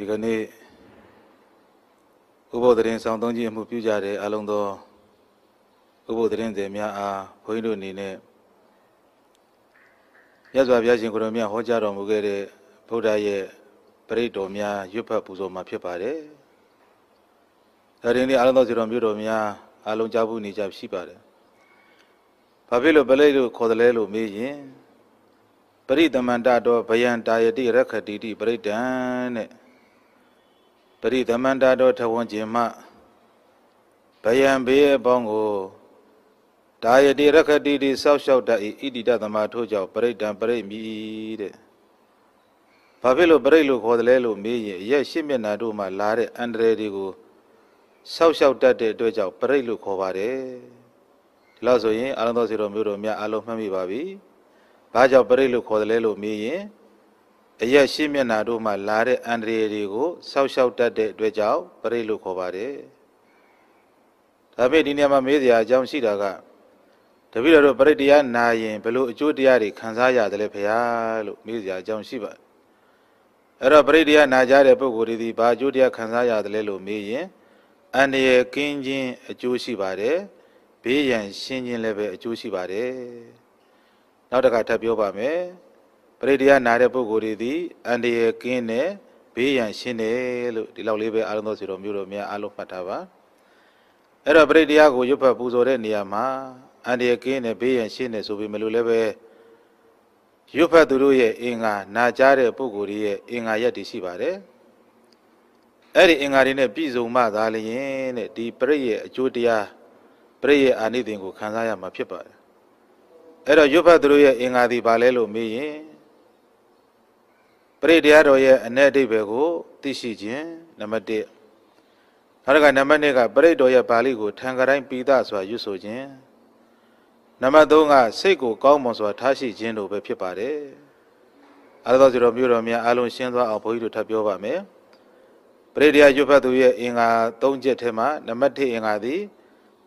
ဒီကနေ့ဥပုသ်တရင်ဆောင်သုံးခြင်းအမှုပြုကြတဲ့အလုံးသောဥပုသ်တရင်တွေများအားဘုန်းကြီးတို့အနေနဲ့မြတ်စွာဘုရားရှင်ကိုရောမြတ်ဟောကြားတော်မူခဲ့တဲ့ဗုဒ္ဓရဲ့ပရိတော်များရွတ်ဖတ်ပူဇော်မှာဖြစ်ပါတယ်။ဒါရင်လေးအလုံးသောစီတော်မြို့တော်များအလုံးကြားဖို့နေကြရှိပါတယ်။ဘာဖြစ်လို့ပလိလို့ခေါ်တယ်လဲလို့မေးရင်ပရိသမန္တတော်ဗယံတာယတိရခတိတိပရိဒံတဲ့ပရိသမန္တာတော်ထဝန်းကျင်မှဗယံဘေးအပေါင်းကိုဒါယတိရခတိတိစောက်လျှောက်တတ်၏ဣတိတသမထို့ကြောင့်ပရိတံပရိမိတဲ့ဘာဖြစ်လို့ပြိတ်လို့ခေါ်တယ်လဲလို့မေးရင်ရက်ရှစ်မျက်နှာတို့မှလာတဲ့အန္တရာယ်တွေကိုဆောက်ရှောက်တတ်တဲ့အတွက်ကြောင့်ပြိတ်လို့ခေါ်ပါတယ်။ဒီလောက်ဆိုရင်အာရသောစီတော်မျိုးတို့များအလုံးမှတ်မိပါပြီ။ဘာကြောင့်ပြိတ်လို့ခေါ်တယ်လဲလို့မေးရင်အရက်ရှိမျက်နာတို့မှလာတဲ့အန္တရာယ်တွေကိုဆောက်ရှောက်တတ်တဲ့အတွက်ကြောင့်ပရိလို့ခေါ်ပါတယ်။ဒါပေမဲ့ဒီနေရာမှာမေးစရာအကြောင်းရှိတာကတပိတော်တို့ပရိတရားနာရင်ဘလို့အကျိုးတရားတွေခံစားရတယ်လဲဖရာလို့မေးစရာအကြောင်းရှိပါအဲ့တော့ပရိတရားနာကြတဲ့ပုဂ္ဂိုလ်တွေဒီဘာအကျိုးတရားခံစားရတယ်လဲလို့မေးရင်အန္တရာယ်ကင်းခြင်းအကျိုးရှိပါတယ်။ဘေးရန်ရှင်းခြင်းလည်းပဲအကျိုးရှိပါတယ်။နောက်တစ်ခါထပ်ပြောပါမယ်။ပရိတရားနာတဲ့ပုဂ္ဂိုလ်တွေသည်အန္တရာယ်ကင်းတဲ့ဘေးရန်ရှင်းတယ်လို့ဒီလောက်လေးပဲအားလုံးသောစီတော်မျိုးတော်များအားလုံးမှတ်ထားပါအဲ့တော့ပရိတရားကိုရွတ်ဖတ်ပူဇော်တဲ့နေရာမှာအန္တရာယ်ကင်းတဲ့ဘေးရန်ရှင်းတယ်ဆိုပေမဲ့လို့လည်းပဲရွတ်ဖတ်သူတို့ရဲ့အင်္ဂါနာကြားတဲ့ပုဂ္ဂိုလ်တွေရဲ့အင်္ဂါရက်တွေရှိပါတယ်အဲ့ဒီအင်္ဂါတွေနဲ့ပြည့်စုံမှသာလျင်တဲ့ဒီပရိရဲ့အကျိုးတရားပရိရဲ့အာနိသင်ကိုခံစားရမှာဖြစ်ပါတယ်အဲ့တော့ရွတ်ဖတ်သူတို့ရဲ့အင်္ဂါဒီဘာလဲလို့မေးရင်ပရိတရားတော်ရဲ့အ내အဓိပ္ပာယ်ကိုသိရှိခြင်းနံပါတ်1နောက်တစ်ခါနံပါတ်2ကပရိတော်ရဲ့ပါဠိကိုထံကတိုင်းပိသစွာရွတ်ဆိုခြင်းနံပါတ်3ကစိတ်ကိုကောင်းမွန်စွာထားရှိခြင်းတို့ပဲဖြစ်ပါတယ်အားသောစီတော်မြို့တော်များအားလုံးရှင်းသွားအောင်ဘုန်းကြီးတို့ထပ်ပြောပါမယ်ပရိတရားရွတ်ဖတ်သူရဲ့အင်္ဂါ3ချက်ထဲမှာနံပါတ်1အင်္ဂါသည်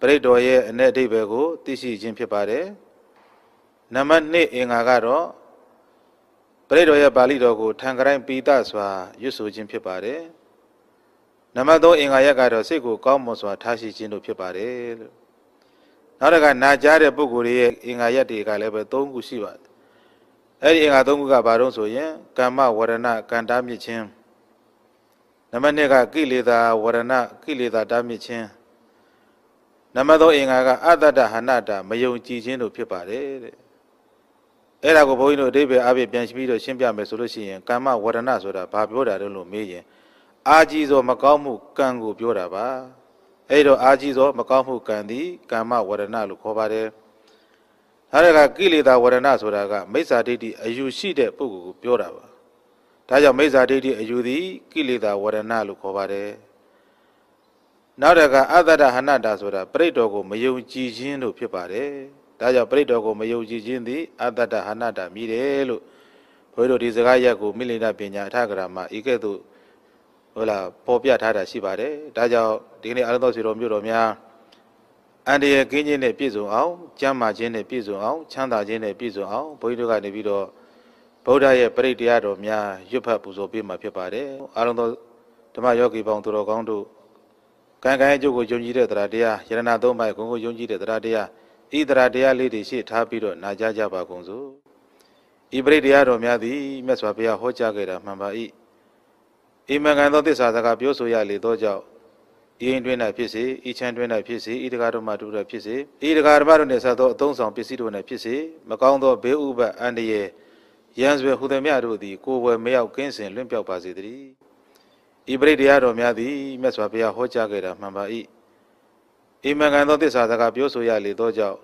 ပရိတော်ရဲ့အ내အဓိပ္ပာယ်ကိုသိရှိခြင်းဖြစ်ပါတယ်နံပါတ်2အင်္ဂါကတော့ပရိတော်ရဲ့ပါဠိတော်ကိုထံကရိုင်းပိသစွာရွတ်ဆိုခြင်းဖြစ်ပါတယ်။နံပါတ်3အင်္ဂါရက်ကတော့စိတ်ကိုကောင်းမွန်စွာ ထားရှိခြင်းတို့ဖြစ်ပါတယ်လို့။နောက်တစ်ခါနာကြားတဲ့ပုဂ္ဂိုလ်ရဲ့အင်္ဂါရက်တွေကလည်းပဲ3ခုရှိပါတယ်။အဲ့ဒီအင်္ဂါ3ခုကဘာလို့ဆိုရင်ကာမဝရဏကံတားမြစ်ခြင်းနံပါတ်2ကကိလေသာဝရဏကိလေသာတားမြစ်ခြင်းနံပါတ်3အင်္ဂါကအတ္တတဟနတာမယုံကြည်ခြင်းတို့ဖြစ်ပါတယ်တဲ့။အဲ့ဒါကိုဘုန်းကြီးတို့အတိပ္ပယ်အပြည့်ပြန်ပြီးတော့ရှင်းပြမယ်ဆိုလို့ရှိရင်ကာမဝရဏဆိုတာဘာပြောတာလဲလို့မေးရင်အာကြီးသောမကောင်းမှုကံကိုပြောတာပါအဲ့တော့အာကြီးသောမကောင်းမှုကံသည်ကာမဝရဏလို့ခေါ်ပါတယ်နောက်တစ်ခါကိလေသာဝရဏဆိုတာကမိစ္ဆာဒိဋ္ဌိအယူရှိတဲ့ပုဂ္ဂိုလ်ကိုပြောတာပါဒါကြောင့်မိစ္ဆာဒိဋ္ဌိအယူသည်ကိလေသာဝရဏလို့ခေါ်ပါတယ်နောက်တစ်ခါအတ္တရဟဏတာဆိုတာပြိတ္တောကိုမယုံကြည်ခြင်းလို့ဖြစ်ပါတယ်ဒါကြောင့်ပရိတော်ကိုမယုံကြည်ခြင်းသည်အတ္တတဟာနာတမြည်တယ်လို့ဘုရားတို့ဒီစကားရက်ကိုမိလိန္ဒပညာအထကရာမှာဤကဲ့သို့ဟုတ်လားပေါ်ပြထားတာရှိပါတယ်ဒါကြောင့်ဒီကနေ့အာရသောစီတော်မြို့တော်များအန္တရာယ်ကင်းခြင်းနဲ့ပြည့်စုံအောင်ကျမ်းမာခြင်းနဲ့ပြည့်စုံအောင်ချမ်းသာခြင်းနဲ့ပြည့်စုံအောင်ဘုရားတို့ကနေပြီးတော့ဗုဒ္ဓရဲ့ပရိတရားတော်များရွတ်ဖတ်ပူဇော်ပေးမှာဖြစ်ပါတယ်အာရသောဓမ္မယောဂီပေါင်းသူတော်ကောင်းတို့ကံကံအကျိုးကိုယုံကြည်တဲ့တရားတရားယရဏသုံးပါးကိုကိုယုံကြည်တဲ့တရားတရားဤတရားတရားလေးတွေရှေ့ထားပြီးတော့နာကြားကြပါကုန်စို့ဤပရိတရားတော်များသည်မြတ်စွာဘုရားဟောကြားခဲ့တာမှန်ပါ၏ဤမင်္ဂန်သောသစ္စာစကားပြောဆိုရလေသောကြောင့်ဤအိမ်တွင်၌ဖြစ်စေဤချမ်းတွင်၌ဖြစ်စေဤတရားတော်မှတူတော်ဖြစ်စေဤတရားဓမ္မတို့နှင့်ဆက်သောအသုံးဆောင်ပစ္စည်းတို့၌ဖြစ်စေမကောင်းသောဘေးဥပတ်အန္တရာယ်ရန်စွယ်ဟူသည်များတို့သည်ကိုယ်ဝယ်မရောက်ကင်းစင်လွင့်ပြောက်ပါစေတည်းဤပရိတရားတော်များသည်မြတ်စွာဘုရားဟောကြားခဲ့တာမှန်ပါ၏ဤမင်္ဂန်သောသစ္စာစကားပြောဆိုရလေသောကြောင့်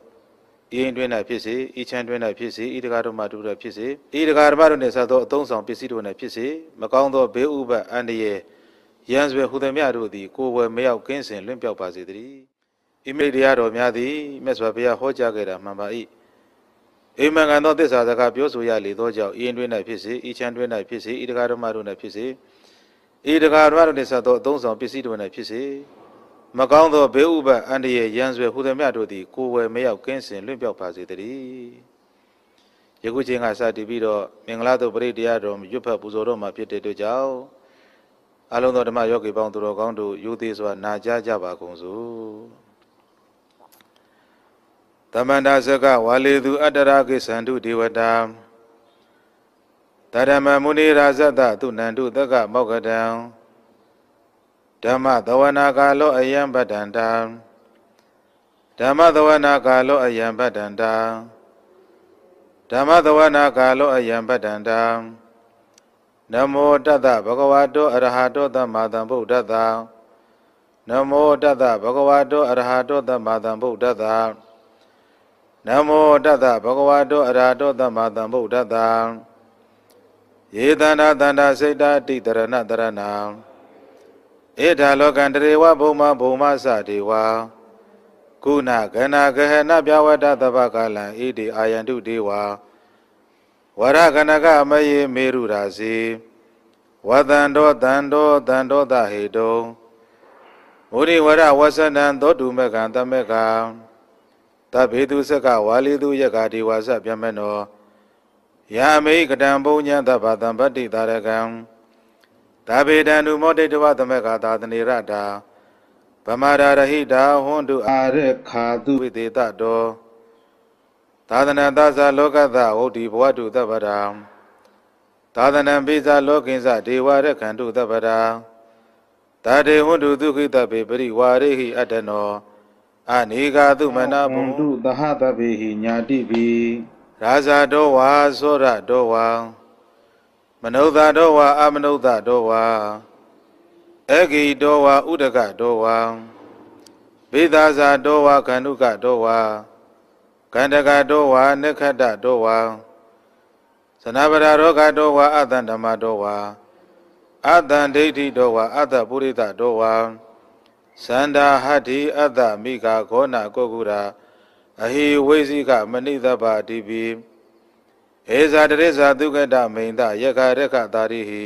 ဤအိမ်တွင်၌ဖြစ်စေဤချမ်းတွင်၌ဖြစ်စေဤတကားတို့မှတူတို့ဖြစ်စေဤတကားဓမ္မတို့နှင့်ဆက်သောအသုံးဆောင်ပစ္စည်းတို့၌ဖြစ်စေမကောင်းသောဘေးဥပအန္တရာယ်ရန်စွဲဟူသည်မြတို့သည်ကိုယ်ဝယ်မရောက်ကင်းစင်လွင့်ပြောက်ပါစေတည်းဤမိတ်တရားတော်များသည်မြတ်စွာဘုရားဟောကြားခဲ့တာမှန်ပါ၏အိမ်မံကန်သောသစ္စာစကားပြောဆိုရလေသောကြောင့်ဤအိမ်တွင်၌ဖြစ်စေဤချမ်းတွင်၌ဖြစ်စေဤတကားဓမ္မတို့၌ဖြစ်စေဤတကားဓမ္မတို့နှင့်ဆက်သောအသုံးဆောင်ပစ္စည်းတို့၌ဖြစ်စေမကောင်းသောဘေးဥပါအန္တရာယ်ရန်ဆွဲဟူသည်မြတ်တို့သည်ကိုယ်ဝယ်မရောက်ကင်းစင်လွင့်ပြောက်ပါစေတည်းယခုချိန်ကစတင်ပြီးတော့မင်္ဂလာတို့ပရိတရားတော်ရွတ်ဖတ်ပူဇော်တော်မှာဖြစ်တဲ့တို့ကြောင့်အလုံးသောဓမ္မယောဂီပေါင်းသူတော်ကောင်းတို့ယူသေးစွာနာကြားကြပါကုန်စို့တမန္တာစကဝါလေသူအတ္တရာကိသန္တုဒေဝတာတရမမုနိရာဇတသူနန္တုတက္ကမောက္ကတံဓမ္မသဝနာကာလောအယံပတ္တန္တဓမ္မသဝနာကာလောအယံပတ္တန္တဓမ္မသဝနာကာလောအယံပတ္တန္တနမောတတ္တဗဂဝတောအရဟတောသမ္မာသမ္ဗုဒ္ဓတ္တနမောတတ္တဗဂဝတောအရဟတောသမ္မာသမ္ဗုဒ္ဓတ္တနမောတတ္တဗဂဝတောအရဟတောသမ္မာသမ္ဗုဒ္ဓတ္တယေတန္တာတန္တာစိတ်တာတိတရဏတရဏံဧထာလောကံတရေဝဘုံမဘုံမစတေဝကုဏကနာဂဟနပြဝတ္တသဗ္ဗကာလံဣတိအာယန္တုဒေဝဝရကနကမယေမေရုရာစီဝတန္တောတန္တောတန္တောသဟေတုံဝိရိဝရဝဆနံသောတုမကံတမကံတဘေသူစကဝါလီသူယကဒေဝဆပြမနောယာမိကတံဘုံညံသဗ္ဗတံပတ္တိတာရကံဒါဗေဒံဓုမောဒိဋ္ဌဝသမက္ခာသာသနေရတာဗမရာရဟိတာဟွန်တုအာရခာတုဝိသေတတောသာသနာသဇာလောကသဝုဒ္ဓိဘဝတုသဗ္ဗရာသာသနံပိဇာလောကိဉ္စဒေဝရခန္တုသဗ္ဗရာတတေဟွန်တုဒုခိတပေပရိဝါရိဟိအတ္တနောအနိကာတုမနာဘုံတု သဟတပေဟိညာတိပိရာဇာတောဝါသောရတောဝါမနုဿတောဝါအမနုဿတောဝါဧဂိတောဝါဥဒကတောဝါဘိသာဇာတောဝါခန္ဓုကတောဝါကန္တကတောဝါနိခတတောဝါသနဗရာရောဂတောဝါအတ္တဓမ္မတောဝါအတ္တံဒိဋ္ဌိတောဝါအတ္တပုရိသတောဝါစန္ဒာဟတ္တိအတ္တမိကာခောနာကိုကုရာအဟိဝိသိကမဏိသဗ္ဗတိပိဧဇာတရိဇာဒုက္ကတမိန်တယခရခတာရိဟိ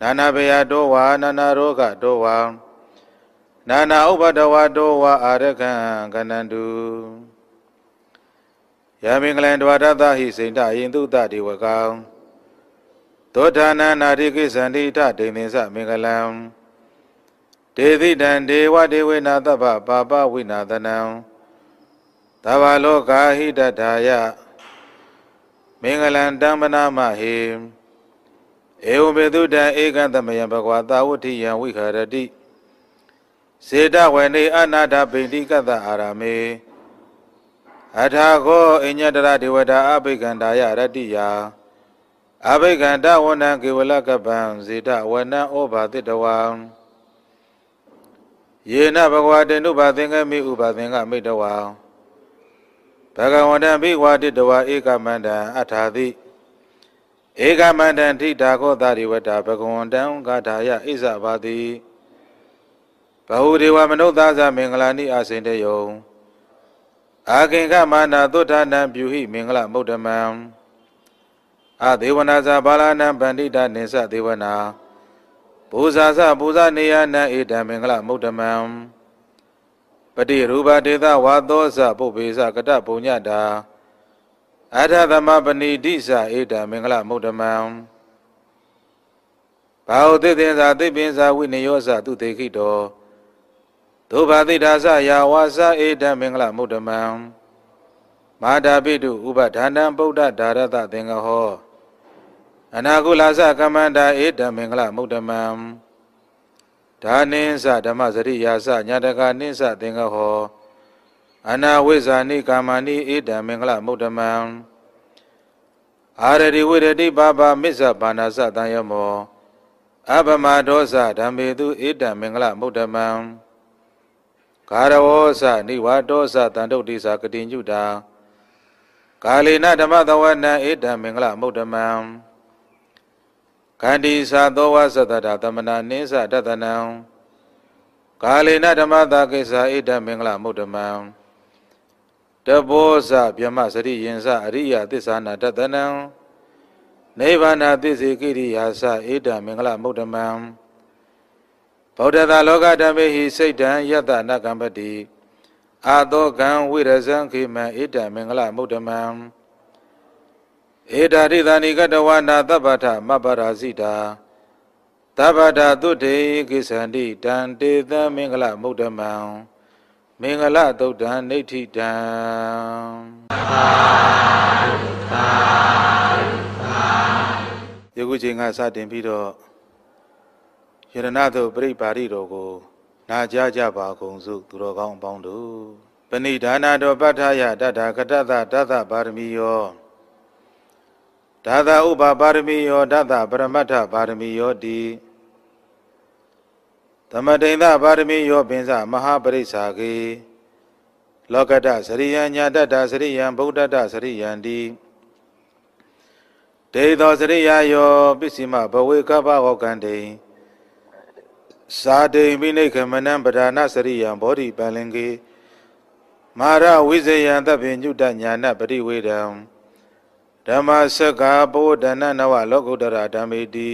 နာနာဘယတောဝါနာနာရောဂတောဝါနာနာဥပဒဝတောဝါအာရခံကနန္တုယမင်္ဂလံဒဝရတဟိစိန်တယင်တုတဒေဝကံသောဌာနနာရိကိသန္တိထဒိမေသမင်္ဂလံဒေတိတံဒေဝဒေဝေနာတဗ္ဗပါပဝိနာသနံသဗ္ဗလောကာဟိတထာယမင်္ဂလံတံပနာမဟေဧဝံဘေတုတံဧကသမယံဘဂဝတာဝတိယံဝိခရတိစေတဝေနေအနာထဗိန္တိကတ္တအာရမေအထာခောအညတရဒေဝတာအဘိကန္တာယရတိယာအဘိကန္တဝဏံကေဝလကပံစေတဝဏံဩဘာတိတဝံယေနဘဂဝတေနုဘာသင်္ကမိဥဘာသင်္ကမိတဝံဘဂဝတံဘိဝါတိတဝါဧကမန္တံအထာတိဧကမန္တံထိတာခောသရိဝတ္တဘဂဝန္တံဂါထာယဣဇဘာတိဘဟုဒေဝမနုဿာသမင်္ဂလာနိအာစိန်တယုံအာခင်ကမာနာသုဋ္ဌာနံပြုဟိမင်္ဂလမုဒ္ဓမံအာဒေဝနာဇာဘာလနံပန္တိတာနိသဒေဝနာပူဇာသပူဇာနေယနံဧတံမင်္ဂလမုဒ္ဓမံပတိရူပဒေသဝါသောစပုပ္ပေစကတပုံညတာအထသမပဏိတိစဧတမင်္ဂလမုဒ္ဓမံဘာဟုသေသင်္သာသိပင်္သာဝိနယောစသူတေခိတောဒုဘာတိဒါစယာဝါစဧတမင်္ဂလမုဒ္ဓမံမာတာပိတုဥပဒန္တံဗုဒ္ဓဒါရတသင်္ဃဟောအနာကုလာစကမန္တာဧတမင်္ဂလမုဒ္ဓမံဒါနိသဓမ္မစရိယာစညာတကာနိသသင်္ကဟောအနာဝိဇာနိကာမဏိဧတံမင်္ဂလမုဒ္ဓမံအာရတိဝိရတိပါပါမစ္ဆပါဏာစတံယမောအပမဒောစဓမ္မေတုဧတံမင်္ဂလမုဒ္ဓမံဂါရဝောစနိဝါဒောစတံတုတ်တိစာကတိညုတာကာလေနဓမ္မသဝနံဧတံမင်္ဂလမုဒ္ဓမံခန္တီသာသောဝသတ္တတာတမနာနိသတတနံကာလေနဓမ္မတာကိစ္စာဣဒမင်္ဂလမုဒ္ဓမံတဘောဇဗျမစရိယင်္စအရိယသစ္စာနာတတနံနိဗ္ဗာန်သစ္စေကိရိယာစဣဒမင်္ဂလမုဒ္ဓမံဗုဒ္ဓသာလောကဓမ္မေဟိစိတ်တံယတနာကံပတိအာသောကံဝိရဇံခိမံဣဒမင်္ဂလမုဒ္ဓမံဧတာရိသနိကတဝနာသဗ္ဗထမပ္ပရာဇိတာသဗ္ဗထသုတေကိသန္တိတံတေသမင်္ဂလမုဒ္ဓမံမင်္ဂလသုတ်တံနိဋ္ဌိတံသာသာယခုချိန်ကစတင်ပြီးတော့ယရဏသို့ပြိပါရိတော်ကိုနာကြားကြပါကုန်စုသူတော်ကောင်းအပေါင်းတို့ပဏိဒါနာတော်ပဋ္ဌာယတတ္ထကတ္တတတ္တပါရမီယောဓာတာဥပပါရမီယောဓာတာပရမတ္ထပါရမီယောတိသမတိန်သပါရမီယောပင်စမဟာပရိစ္ဆာကေလောကတစရိယံညာတတစရိယံဗုဒ္ဓတစရိယံတိဒေသောစရိယယောပစ္စည်းမဘဝေကပ္ပဝကံတိသာတိမိနိခမနံပဒါနစရိယံဘောဓိပန္လင်ကေမာရဝိဇယံတပ္ပိညုတညာနပရိဝေဒံဓမ္မစက္ကာပိုဒနနဝလောကုတ္တရာဓမ္မေတိ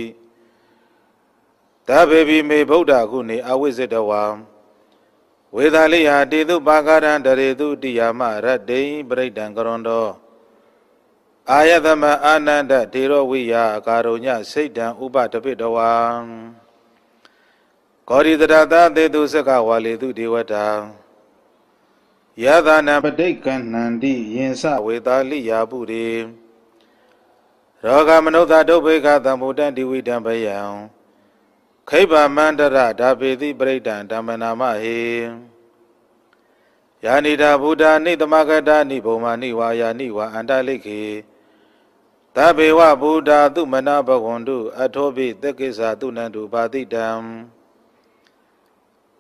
တဘေဘိမေဗုဒ္ဓခုနေအဝိဇ္ဇတဝံဝေဒာလိဟာတေတုပါကာရံတရေတုတိယာမရတ္တိပရိဒံကရွန်တော်အာယသမအာနန္ဒဒေရောဝိယအကာရုညစိတ်တံဥပတပိတဝံကောရိတရတသေတုစကဝါလေတုဒေဝတာယသနာပဋိက္ခဏန္တိယင်စဝေတာလိယာပုရိရောဂမနုဿဒုဗ္ဗေကသံဗုဒ္ဓံဒီဝိတံဘယံခိဗ္ဗမန္တရဓာပေတိပရိဒံဓမ္မနာမဟေယာနိတာဘုဒ္ဓနိသမဂတာနိဘုံမာနိဝါယာနိဝါအန္တလိခေသဗ္ဗေဝဘုဒ္ဓသူမနာဘဂဝန္တုအထောပိသက္ကိစ္ဆာသူနန္တုဘာတိတံ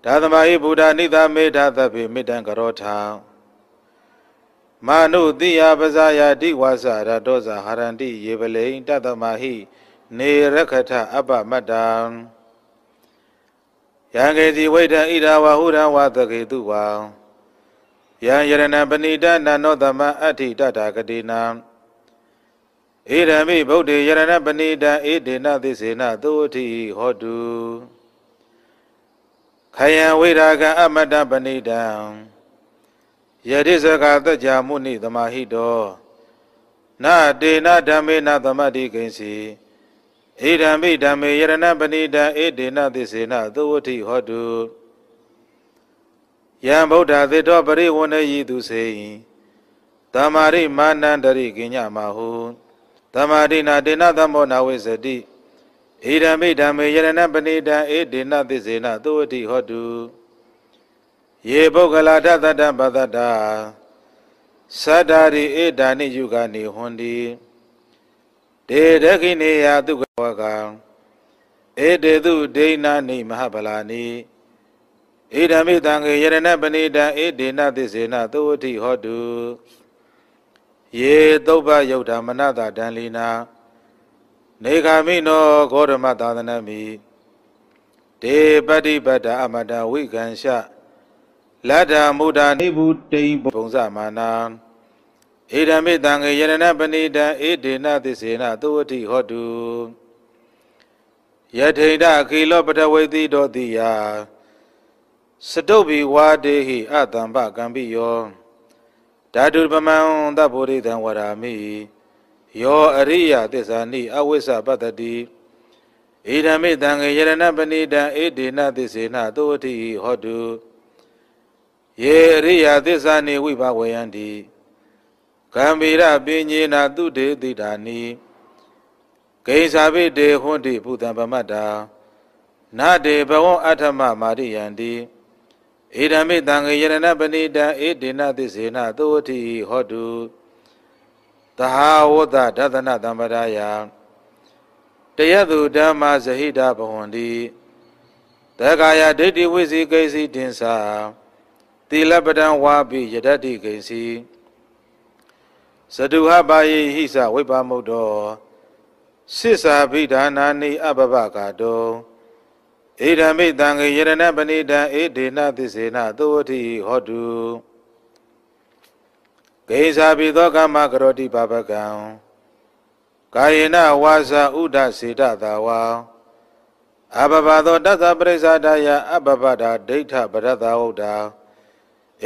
ဓာသမဟိဘုဒ္ဓနိသမေဓာသဗ္ဗေမေတ္တံကရောထာမာနုတိယပဇာယတိဝါစာရတောဇာဟာရန္တိယေပလိန်တတမဟိနေရခထအပ္ပမတ္တံယံကေတိဝိဒံဣဒဝဟုရံဝသကေတုဝံယံယရဏပဏိတနာနောသမအဋ္ဌိတတာကတိနံဣရမိဗုဒ္ဓေယရဏပဏိတဧတေနသစ္စေနသုဝတိဟောတုခယံဝိရာကံအမတပဏိတံယတိစကသကြာမုနိသမာဟိတောနာတေနာဓမ္မေနာသမတိကိဉ္စီဣဒံမိဓမ္မေယရဏပဏိတံဣဒေနသစ္စေနသဝတိဟောတုယံဗုဒ္ဓသေတောပရိဝဏယေသူစေယိတမာရိမာနန္တရိကိညမဟုတမာရိနာတေနသမောနာဝိစတိဣဒံမိဓမ္မေယရဏပဏိတံဣဒေနသစ္စေနသဝတိဟောတုယေပုဂ္ဂလာတတတပတတသတ္တာရိဧတာနိယုကနေဟွန်တိတေဒခိနေယသူကဝကံဧတေသူဒိဏနိမဟာပလာနိဣဒံမိတံခေယရဏပဏိတံဧဒေနသစ္စေနသဝတိဟောတုယေသုပ္ပယုတ်ဓမ္မနတာတံလီနာနေခာမိနောဂေါရမသာသနမိတေပတ္တိပတ္တအမတဝိကံရှလတ္ထမုဒ္ဒနိဗ္ဗုတိံပုံစမာနာဧဓမေတံငေယရဏပဏိတံဧဒေနသစ္စေနသုဝတိဟောတုယထိန်တခေလောပထဝိတိတောတိယစတုဗ္ဗိဝါဒေဟိအတံပကံပိယောဓာတုပမံသဗ္ဗောဓိတံဝရာမိယောအရိယသစ္စာနိအဝိစ္စပတ္တိဧဓမေတံငေယရဏပဏိတံဧဒေနသစ္စေနသုဝတိဟောတုယေရိယသစ္စာနေဝိဘဝယန္တိကံဗေရပိညေနာသူတေတိဓာနိဂိသာဘိတေဟွန်တိဘုဒ္ဓံဗမတ္တာနာတေဘဝံအထမမာရိယန္တိဧဒံမိတံငယရဏပဏိတံဧတေနသစ္စေနသုဝတိဟောတုတဟာဝတ္တဒသနတံပရာယတယတုဓမ္မဇဟိတာဘဝန္တိတက္ကာယဒိဋ္ဌိဝိစီကိစီတင်္စာသီလပဒံဝါပိယတတိကိဉ္စီဇဒုဟပါယိဟိသဝိပါမုတ်တော်စစ်စာဘိဒါနာနိအပပကာတုံဧဓမိတံငေယရဏပဏိတံဧဒေနသစ္စေနသုဝတိဟောတုဂိဉ္စာပိသောကမကရောတိပါပကံကာယေနဝါစာဥဒစေတသာဝါအပပသောတသပရိစ္ဆာတယအပပတာဒိဋ္ဌပရတ္တဝုဒ္ဓ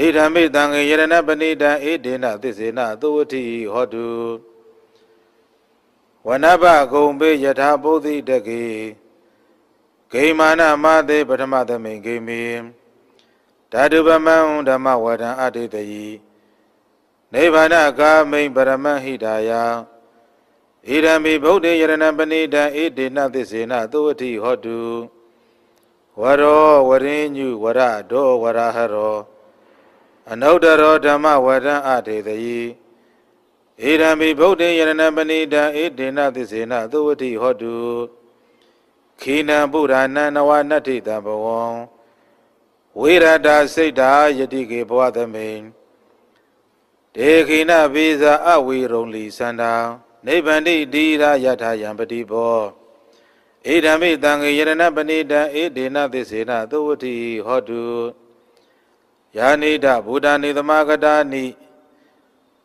ဣဒံမိတံငေယရဏပဏိတံဣဒေနသစ္စေနသုဝတိဟောတုဝနဘဂုံပေယထာပုသိတကေဂိမာနမသေပထမသမိန်ဂိမိဓာတုပမံဓမ္မဝဒံအတေတယိနိဗ္ဗာနကာမိန်ပရမဟိတာယဣဒံမိဗုဒ္ဓေယရဏပဏိတံဣဒေနသစ္စေနသုဝတိဟောတုဝရောဝရဉ္ညုဝရဒောဝရဟရောအနုတ္တရောဓမ္မဝရံအထေတယိဧရံပိဗုဒ္ဓေယရဏပဏိတံဧတေနသစ္စေနသုဝတိဟောတုခိနံပုရာဏံနဝနတ္ထိတံဘဝံဝိရတာစိတ်တာယတိကေဘဝသမိန်ဒေခိနဘိဇာအဝိရုံလီစန္ဒာနိဗ္ဗန္တိတိရာယထာယံပတိဘောဧဓမ္မိတံငေယရဏပဏိတံဧဒေနသစ္စေနသုဝတိဟောတုယာနိဒဗုဒ္ဓနိသမဂတာနိ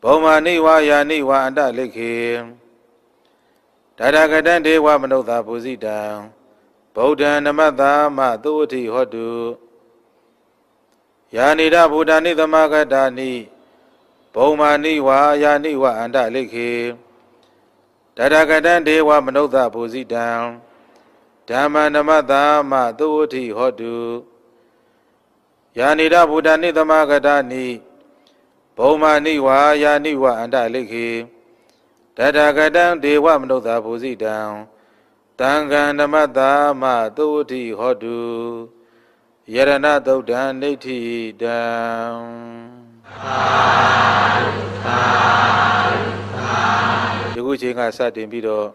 ဘုံမာနိဝါယာနိဝါအန္တလိခေဒါရကတံဒေဝမနုဿာပုဇိတံဗုဒ္ဓံနမတာမသုဝတိဟောတုယာနိဒဗုဒ္ဓနိသမဂတာနိဘုံမာနိဝါယာနိဝါအန္တလိခေဒါရကတံဒေဝမနုဿာပုဇိတံဓမ္မနမတာမသုဝတိဟောတုယာနိဒဗုဒ္ဓနိသမဂတာနိဘုံမာနိဝါယာနိဝအန္တလိခေတထာဂတံဒေဝမနုဿာဘူဇိတံတံဃံဓမ္မတာမသုဝတိဟောတုယရဏသုတ်တံနိဋ္ဌိတံသာသာသာဒီခုချိန်ကစတင်ပြီးတော့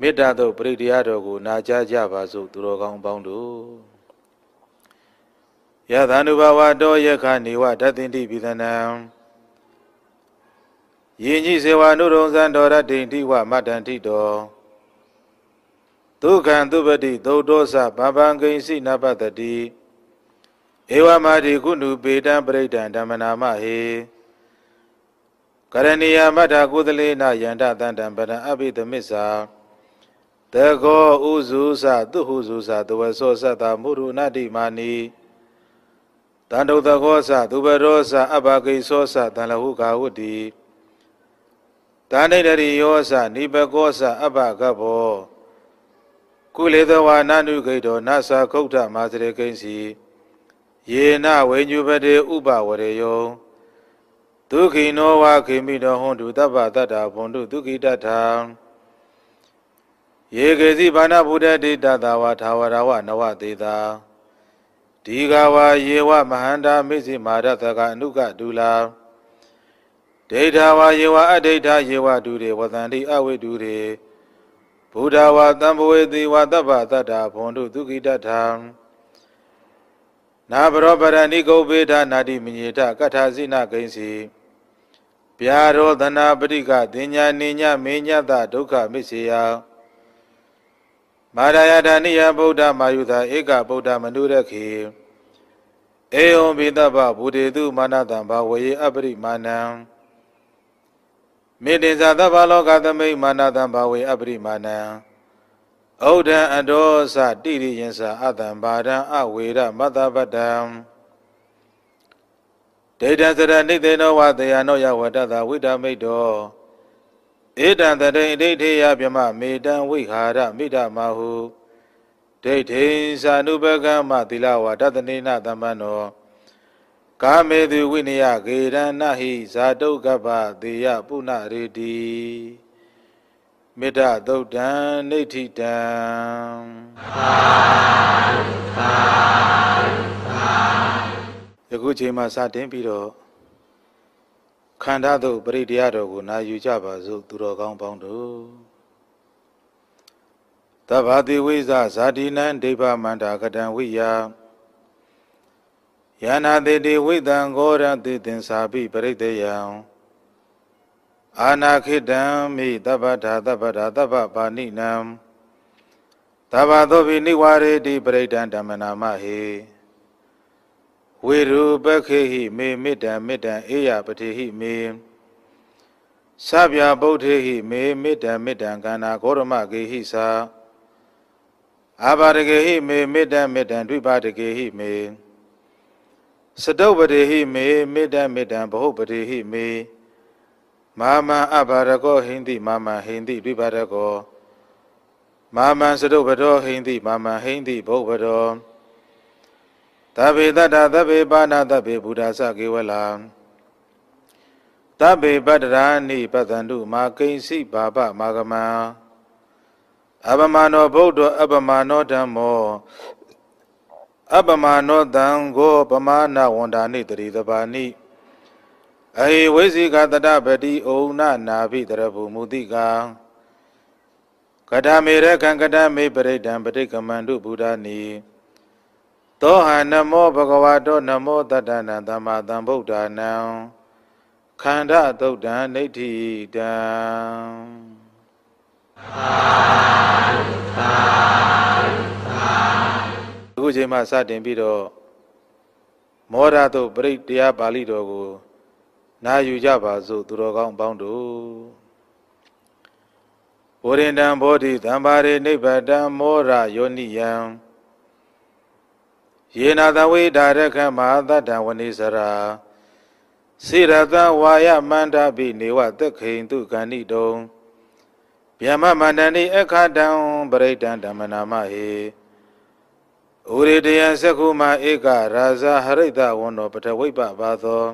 မေတ္တာတို့ပရိတရားတော်ကိုနာကြားကြပါစို့သူတော်ကောင်းအပေါင်းတို့ယသနုဘဝတောယခနေဝဓတိတိပိသနံယင်ကြီးစေဝနုရုံဇံတော်ရတ္တိတိဝမတ္တန္တိတောဒုက္ခံသူပတိသုတ်တော်စဗဗံဂိဉ္စိနပတတိဧဝမာတိကုဏုပေတံပရိဒံဓမ္မနာမဟေကရဏီယမတ္ထကုသလေနယန္တတန္တံပရံအဘိသမစ္ဆာတကောဥစုသသူဟုစုသတဝဆောသတ္တမုရုဏတိမာနီတန်တုသခောသသူပရောသအဘကိသောသတန်လဟုကာဝတိတန်ဒိဋ္ဌိယောသနိပကောသအဘကဘောကုလေသဝါနန္ဒုဂိတောနသခုဋ္ဌမာစရေကိဉ္စီယေနဝိညုပတိဥပဝရေယောဒုခိနောဝါခိမိတောဟွန်တုတပ္ပတတ္တာဘွန်တုဒုခိတထံယေကေစီဘာနာဘုဒ္ဓတိတသာဝါသာဝရဝနဝတေတာဒီဃဝါယေဝမဟန္တာမိစေမာရသကအနုကဒူလာဒိဋ္ဌာဝါယေဝအဒိဋ္ဌာယေဝဒူရေဝသန္တိအဝိဒူရေဘုဒ္ဓဝါတံဘဝေတိဝါတပ္ပတတ္တာဘွန်တုသုခိတထံနာဘရောပရဏိကုပေဒနာတိမညေတကထာစိနဂိဉ္စီဗျာရောသနာပရိကသင်ညာနေညမေညတဒုက္ခမစ္ဆေယမာရယတာနိယဗုဒ္ဓမာယုသာဧကဗုဒ္ဓမနုရခေအေယံဘိတဗဗုဒေတုမာနတံဘာဝေအပရိမာဏံမေတ္တေဇာသဗ္ဗလောကသမိတ်မာနတံဘာဝေအပရိမာဏံဩဒံအဒောစတိရိယင်္စာအတံဘာဒံအဝေရမတ္တပတံဒေတံစရနိသေနောဝတယနောယဝတ္တဝိတမိတ်တောဧတံတတိဒိဋ္ဌိယပြမမေတံဝိဟာရမိဒ္ဓမဟုဒိဋ္ဌိသာနုပကမ္မသီလဝါတတနိနသမဏော ကာမေသူဝိနယကေရဏဟိဇာတုကပ္ပတေယပုဏရေတိမေတ္တသုတ်တံနေဋ္ဌိတံသာသာသာယခုချိန်မှာစတင်ပြီးတော့ခန္ဓာသို့ပရိတရားတော်ကိုနာယူကြပါစို့သူတော်ကောင်းပေါင်းတို့သဗ္ဗတိဝိဇ္ဇဇာတိနံဒိဗ္ဗမန္တာကတံဝိယယနာတိတိဝိတံဂောရတိသင်္စာပိပရိတေယံအာနာခိတံမိတပ္ပထာတပ္ပထာတပ္ပပါဏိနံတပ္ပသောပိနိဝါရေတိပရိဒံဓမ္မနာမဟေဝေရူပခေဟိမေမေတ္တံမေတ္တံအေယပတိဟိမေသဗျာဗုဒ္ဓေဟိမေမေတ္တံမေတ္တံကန္နာဂေါရမကေဟိသာအာဘာတကေဟိမေမေတ္တံမေတ္တံဒွိပါတကေဟိမေစတုပတိဟိမေမေတ္တံမေတ္တံဘဟုပတိဟိမေမာမံအဘာရကောဟိန္တိမာမံဟိန္တိဒွိပါရကောမာမံစတုပတောဟိန္တိမာမံဟိန္တိဘုဗ္ဗတော်သဗ္ဗေတ္တသဗ္ဗေပါဏသဗ္ဗေဘုဒ္ဓဆကေဝလံသဗ္ဗေပတ္တရာနိပတ္တန္တုမာကိဉ္စီဘာပမာဂမံအပမနောဗုဒ္ဓအပမနောဓမ္မော အပမနောတံကို ပမာဏဝန္တာနိတရိသဘာနိအဟိဝိစီကတတပတိဩနနာဘိတရဘူမူတိကံကထာမေရခံကထာမေပရိဒံပတိကမန္တုဗုဒ္ဓနိသောဟာနမောဘဂဝါတော နမောတတ္တနံသမ္မာသမ္ဗုဒ္ဓနံခန္ဓာတုတ်တံနိဋ္ဌိတံအခုချိန်မှာစတင်ပြီးတော့မောရတုပရိတရားပါဠိတော်ကိုနာယူကြပါစို့သူတော်ကောင်းပေါင်းတို့ဝရိန္တံဘောဓိသံပါရိနိဗ္ဗတံမောရယောနိယံယေနာသဝိဒါရခမဟာတတဝနိစရာစိရတဝါယမန္တပိနေဝသက္ခိန်တုကဏိတုံဗျမမန္တနိအခတံပရိတံဓမ္မနာမဟေဥရိတယသက္ခုမဧကရာဇဟရိတဝန္တောပထဝိပပါသော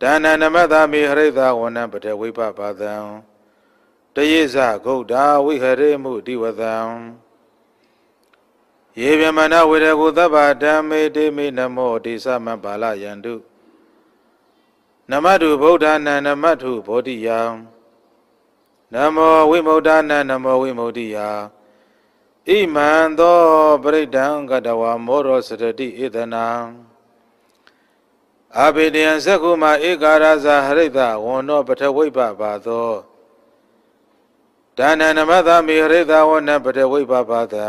ဒါနနမတမိဟရိတဝန္နပထဝိပပါသံတယိဇဂုတ်တာဝိဟရေမှုတိဝသံယေဗမဏဝေရကုသဗ္ဗဓမ္မေတိမိနမောတိသမပါလယန္တုနမတုဗုဒ္ဓနာနမတုဗောဓိယံနမောဝိမု ద్ధ နာနမောဝိမု ద్ధి ယဣမံသောပရိဒံကတဝါမောရောစရတိဧတနာအဘိဓယံသက္ကုမဧကာရဇာဟရိတဝန္နော ပထဝိပ္ပပါသောဒါနနမသမိဟရိတဝန္နပထဝိပ္ပပါတံ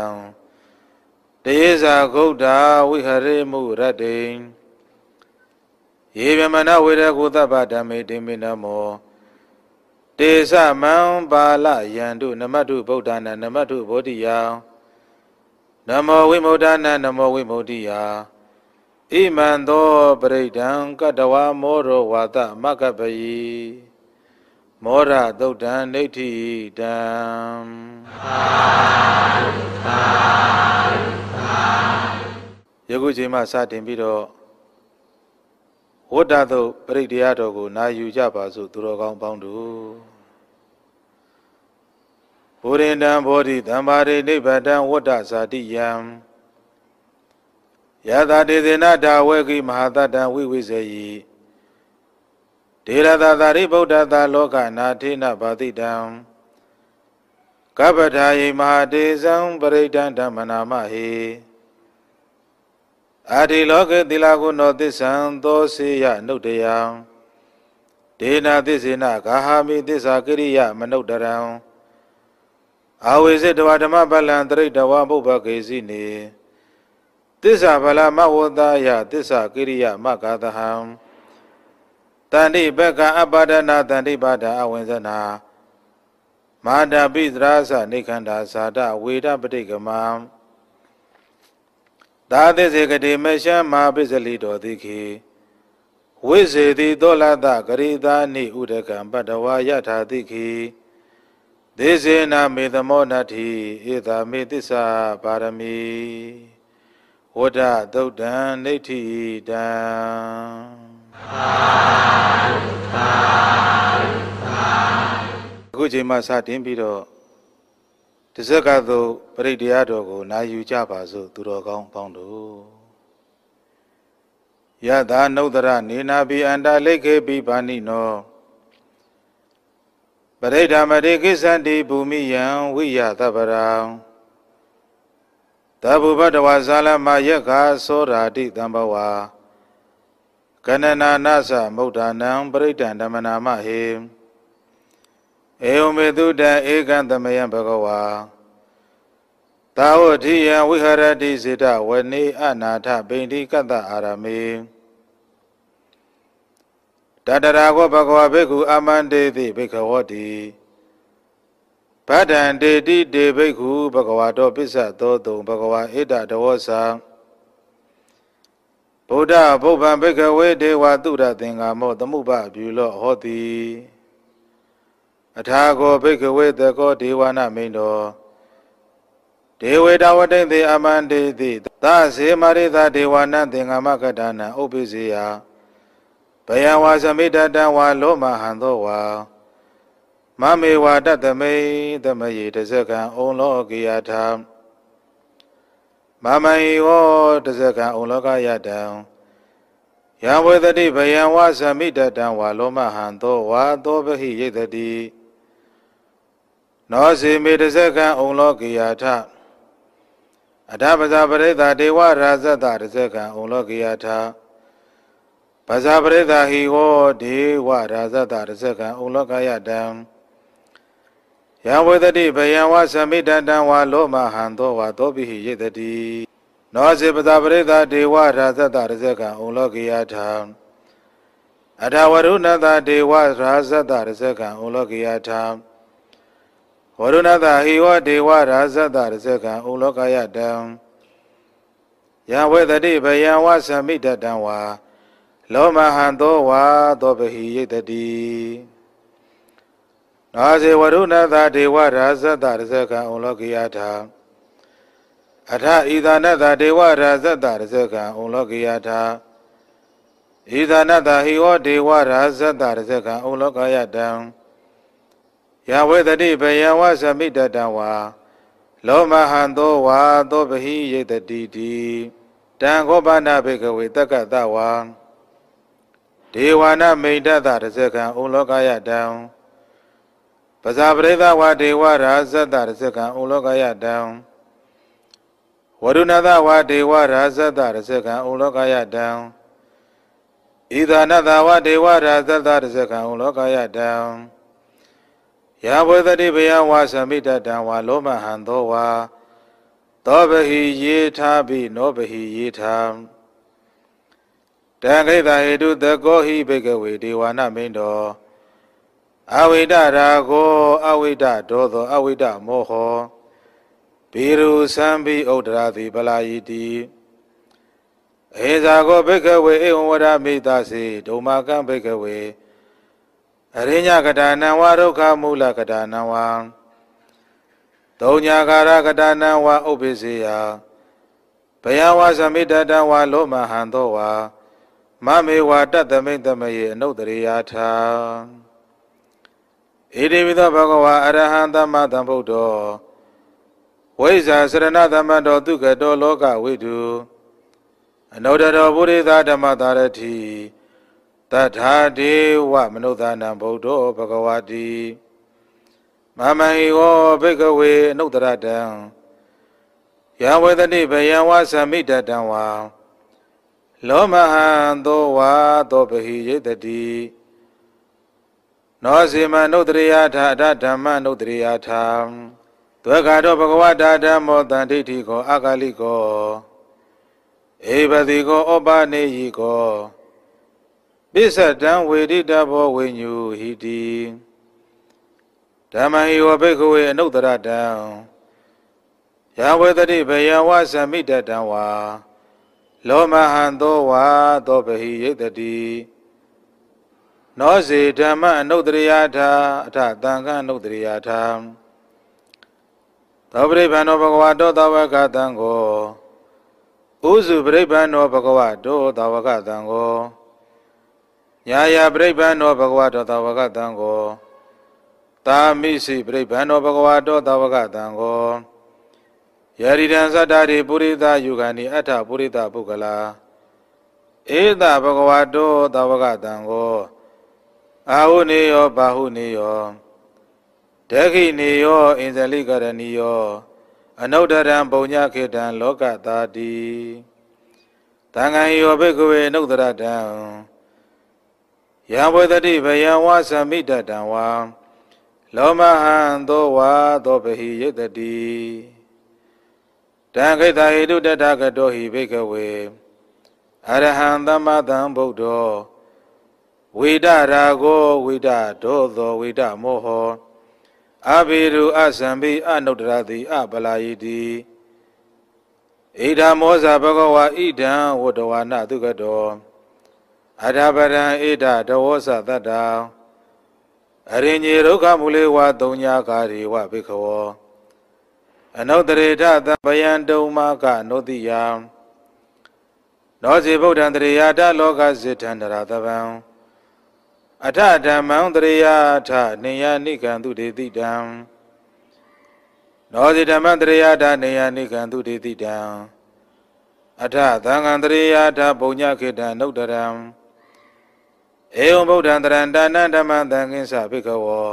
တေဇာဂုတ်တာဝိဟရေမုရတ္တိယေဗမနဝေရကုသဗ္ဗဓမ္မေတိမိနမောတေသမံပါလယန္တုနမတုဗုဒ္ဓနာနမတုဗောဓိယနမောဝိမု ദ്ധാ နာနမောဝိမု ദ്തി ယဣမံသောပရိဒံကတဝါမောရောဝါတမကပယိမောရသုတ်တံဒိဋ္ဌိတံသာသာယခုချိန်မှစတင်ပြီးတော့ဝတ္တသို့ပြိတ္တရားတော်ကိုနာယူကြပါစို့သူတော်ကောင်းပေါင်းတို့ဘုရင်တံဘောဓိသံပါရိနိဗ္ဗတံဝတ္တဇာတိယံယသာတေသေနာတာဝေကိမဟာတတံဝိဝိစေယိဒေရသာသာရိဗုဒ္ဓသာ လောကနာထေနဘာတိတံကပ္ပထာယိမဟာတေဇံပရိဒံဓမ္မနာမဟိအာဒီလောကေသီလကုဏောသစ္ဆံသောစေယနုတ္တယံဒေနာသစ္စေနာဂါဟာမိသစ္စာကိရိယမနုတ္တရံအာဝေစေတဝဓမ္မပလံတရိတဝပုပ္ပကေစီနေသစ္စာဗလာမဝတယသစ္စာကိရိယမဂါတဟံတန္တိဘကအပဒနာတန္တိပါဒအဝင်ဇနာမာတာပိသရာသနေခန္ဓာဇာတဝေဒပဋိကမံသာသစေကတိမရှမ်းမာပိစလိတော်တိခေဝိစေတိသောလတဂရိတာနိဥဒကံပတ္တဝါယထာတိခေဒေဇေနာမေသမောနတ္ထိဧသာမေတစ္ဆာပါရမီဝဒသုတ်တံဒိဋ္ဌိတံသာသာသာအခုချိန်မှစတင်ပြီးတော့တစ္ဆကသို့ပရိတရားတော်ကိုနာယူကြပါစို့သူတော်ကောင်းပေါင်းတို့ယထာနုဒရနေနာပိအန္တလိခေပိပါဏိနောပရိဓမ္မတိကိစ္စန္တိဘူမိယံဝိယသဗ္ဗရာတဗုဘတဝဇာလမယက္ခာသောရာတိတံဘဝကနနာနသမုဒ္ဒနာံပရိဒ္ဒံဓမ္မနာမဟေဧဝံမေတုတံဧကံသမယံဘဂဝါသာဝတိယံဝိဟရတိစေတဝနေအနာထပိန္တိကတ္တအာရမေတတရာကောဘဂဝါဘိက္ခုအမန္တေတိဘိက္ခဝတိဗဒ္ဒံတေတိတေဘိက္ခုဘဂဝါတောပစ္စသောတုံဘဂဝါဣဒတဝောသံဗုဒ္ဓဘုဗ္ဗံဘိက္ခဝေဒေဝတုရသင်္ဃာမောသမှုပပြုလောဟောတိအထာကိုဘိကဝေတကောဒေဝနာမိန်တော်ဒေဝေတဝတိန်တိအမန္တိတိသစေမရိသဒေဝနံသင်္ဃမကတနာဥပိစေယဘယံဝါသမိတတံဝါလောမဟံသောဝါမမေဝါတတမိသမယေတဇကံဩလောကိယထာမမဟိဝတဇကံဩလောကယတံယံဝေတတိဘယံဝါသမိတတံဝါလောမဟံသောဝါသောဘဟိယိတတိနောစီမေတဇကံဩလောကိယာထအဓပဇာပရိသဒေဝရာဇတတဇကံဩလောကိယာထပဇာပရိသဟိဟောဒေဝရာဇတတဇကံဩလောကယတံယံဝေတတိဘယံဝသမိတတံဝါလောမဟံသောဝါသောပိဟိယေတတိနောစေပတာပရိသဒေဝရာဇတရဇကံဩလောကိယထာအထဝရုဏတဒေဝရာဇတရဇကံဩလောကိယထာဝရုဏတဟိဝဒေဝရာဇတရဇကံဥလောကယတံယဝေတတိဘယံဝသမိတတံဝါလောမဟံသောဝါသောပဟိယိတတိနာဇေဝရုဏတဒေဝရာဇတရဇကံဥလောကယထာအထဤသာနတဒေဝရာဇတရဇကံဥလောကယထာဤသာနတဟိဝဒေဝရာဇတရဇကံဥလောကယတံယာဝေတတိဘယံဝသမိတတံဝါလောမဟံသောဝါသောပဟိယိတတိတိတံခောပနာဘေကဝေတက္ကတဝါဒေဝနာမိန်တတရဇကံဥလောကယတံပဇာပရိသဝါဒေဝရာဇတရဇကံဥလောကယတံဝရုဏသဝါဒေဝရာဇတရဇကံဥလောကယတံဣဒာနသဝါဒေဝရာဇတရဇကံဥလောကယတံယာဘောတတိဘယဝါသမိတတံဝါလောမဟံသောဝါသောဘဟိယေထာပိနောဘဟိယေထာတံခိတဟေတုသကောဟိဘိကဝေဒေဝနာမိန်တော်အဝိဒရာကိုအဝိဒဒောသောအဝိဒမောဟောဘီရူသံဘိဥဒ္ဒရာတိပလာယိတိဧဇာကိုဘိကဝေဧဝဝရမိတသေဒုမကံဘိကဝေအရိညကတာနံဝဒုက္ခမူလကတာနံဝသုံညာကာရကတာနံဝဥပ္ပစ္စေယဘယဝသမိတတဝါလောမဟံသောဝါမမေဝတတမိတ်တမယေအနုတရိယာထာဣတိဝိသောဘဂဝါအရဟံသမ္မာသမ္ဗုဒ္ဓောဝိဇာစရဏသမ္မတောသူကတောလောကဝိတုအနုတရောပုရိသဓမ္မတာရတိတထာဒေဝမနုဿာနံဗုဒ္ဓောဘဂဝတိမမဟိဝဘိကဝေအနုတ္တရတံယဝေတတိဘယံဝသမိတတံဝါလောမဟံသောဝါသောပဟိယိတတိနောစီမနုတ္တရိယထာအတ္ဓမ္မနုတ္တရိယထာဒွေကာတောဘဂဝတာဓမ္မောတန်ဋိဋ္ဌိကောအာကာလိကောဧဘတိကောဩပါနေယိကောပိစ္ဆတံဝေဒိတဘောဝိညူဟိတိဓမ္မဟိဝဘိက္ခဝေအနုတ္တရတံယာဝေတတိဘယဝသမိတတံဝါလောမဟံသောဝါသောပဟိယိတတိနောစေဓမ္မအနုတ္တရိယာထာအထတန်ခအနုတ္တရိယာထာသောပရိဗန္နောဘဂဝတောသဝကတံကိုဥစုပရိဗန္နောဘဂဝတောသဝကတံကိုယာယာပြိဗ္ဗံသောဘဂဝတောသာဝကတံကိုတာမိစီပြိဗ္ဗံသောဘဂဝတောသာဝကတံကိုယရိတံသတ္တာရိပုရိသယုဂန္တိအထပုရိသပုဂ္ဂလာဧတဘဂဝတောသာဝကတံကိုအာဟုနေယောဘာဟုနေယောဒဂိနေယောအင်ဇလိကရဏီယောအနုဒ္ဒရံပုံညခေတံလောကတာတိတံဃံယောဘိကဝေနုဒ္ဒရတံယံဝေတတိဘယံဝါသမိတတံဝါလောမဟံသောဝါသောပဟိယတတိတံခိတဟိတုတတကတောဟိဘိကဝေအရဟံသမ္မာသမ္ဗုဒ္ဓောဝိဒရာဂောဝိဒဒောသောဝိဒမောဟောအဘိရူအသံဘိအနုတ္တရတိအပလာယိတိဣဒံမောဇဘဂဝါဣဒံဝတ္တဝါနသုကတောအထာပရံဣဒတဝောသတ္တံအရိညေဒုက္ခမူလေဝသုံညာကာရိဝဘိခဝောအနုတ္တရေထသဗယံတုံမကနုတိယံနောစီဗုဒ္ဓံတရေယတာလောကစိထံတရာတပံအထဓမ္မံတရေယထနေယနိကံသူဒေတိတံနောစီဓမ္မံတရေယထနေယနိကံသူဒေတိတံအထသံဃံတရေယထဘုံညခေတံနုတ္တရံဧဝံဗုဒ္ဓံတရံဒါနံဓမ္မံသံဃိသဘိကဝော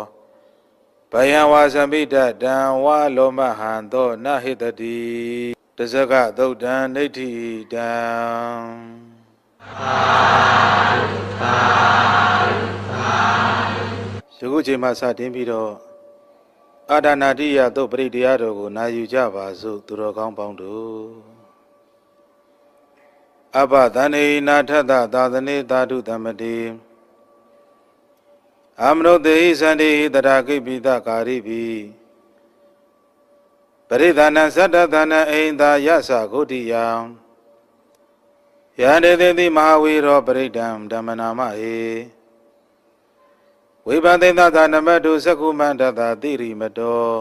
ဘယံဝါသံပိတတံဝါလောမဟံသောနဟိတတိတဇကသုတ်တံဒိဋ္ဌိတံယခုချိန်မှစတင်ပြီးတော့အာဒနာတိယသို့ပရိတရားတော်ကိုနာယူကြပါစို့သူတော်ကောင်းပေါင်းတို့အဘသန္နေနာထသသာသနေသာဓုသမတိအာမနုတေဟိစန္တိဟိတရာကိပိတကာရိပိပရိဒါနံသတ္တဒါနံအိန္ဒာယသဂုတိယံယန္တေတိမဟာဝီရောပရိဒံဓမ္မနာမဟေဝိပန္တိသသာနမတုသကုမန္တတာတိရိမတော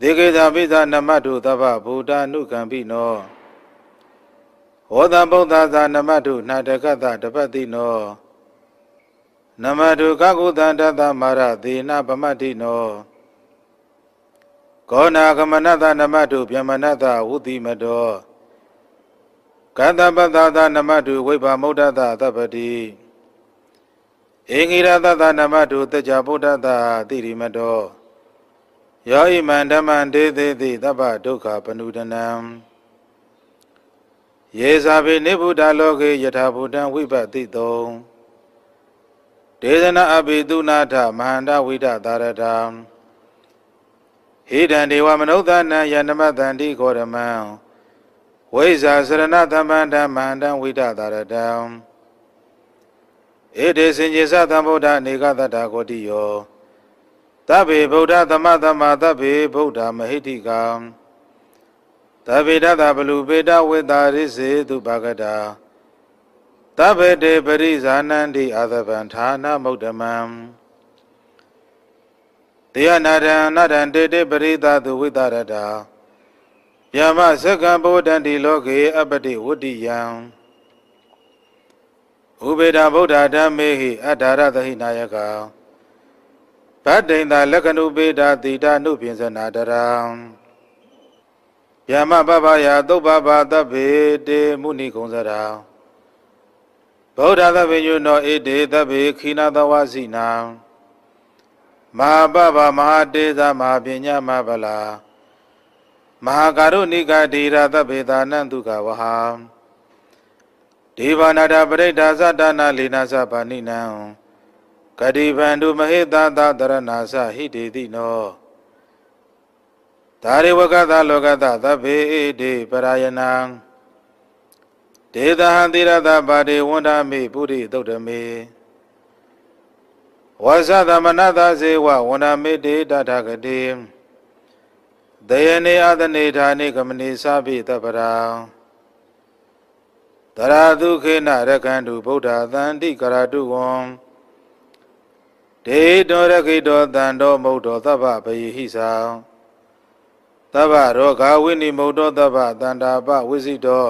ဒေကေသာပိသနမတုသဗ္ဗဗုဒ္ဓနုကံပိနောဟောတံဗုဒ္ဓသာနမတုနာတကတတပတိနောနမတုကကုသန္တတမာရသေနာပမတိနောကောနာကမနတနမတုပြမနတဝုတိမတောကတပတသနမတုဝိဗာမုဒ္ဒတသပတိအင်္ဂိရတသနမတုတကြဗုဒ္ဓတတိရိမတောယောဣမံဓမ္မံဒေသေတိတပ္ပဒုက္ခပနုဒနံယေဇာဘိနိဗ္ဗုဒ္ဓလောကေယထာဘုဒ္ဓံဝိပတ္တိတောဒေသနာအဘိသုနာထမဟာန္တဝိဒသာရထံဟိတံဒေဝမနုဿာနံယန္တမတန္တိခောရမံဝိဇာစရဏသမ္ပန္တမဟာန္တဝိဒသာရတံဧတေစင်ကျေသသံဗုဒ္ဓအနေကတတ္တာကိုတိယောတဗ္ဗေဗုဒ္ဓသမသမတဗ္ဗေဗုဒ္ဓမဟိတိကံတဗ္ဗေတတဗလူပေတဝိတာရိစေသူပါကတာသဗ္ဗတေပရိဇာနန္တိအာသဗံဌာနမုဒ္ဓမံတေယနာရဏနာရံတေတေပရိသသူဝိတရတာယမစက္ကံဘောဓံတိလောကေအပတိဝတ္တိယံဥပေဒဗုဒ္ဓဓမ္မေဟိအတ္တရသဟိနာယကဗတ္တိန္တလက္ခဏုပေဒတိတာနုပိဉ္စနာတရံယမပပယသုပ္ပပါတဗ္ဗေတေမုနိကုံစရာဗုဒ္ဓသဗ္ဗညုနောဧတေသဗ္ဗေခိနာသဝစီနံမဟာပဗမဟာတေဇမဟာပညာမဗလာမဟာကာရုဏိကဒေရာသဗ္ဗေသာနံဒုက္ခဝဟံဒေဝနာတာပရိဒါသတနာလေနာသဗာနိနံဂတိဗန္ဓုမဟေတသာတရဏာသဟိတေတိနောဒါရေဝကသလောကသသဗ္ဗေဧတေပရာယနံဒေသဟံတိရတပါတိဝန္ဒမိပုရိသုတ်တမေဝါသသမဏတဇေဝဝန္ဒမိတေတထကတိဒယနေအသနေဌာနေကမနိသဗိတပရံတရာတုခေနရကန္တုဗုဒ္ဓသန္တိကရတုဝံဒေတောရခိတောတန်တော်မုတ်တော်သဗ္ဗပယိဟိသံသဗ္ဗရောဂဝိနိမုတ်တော်သဗ္ဗတန္တာပဝိစိတော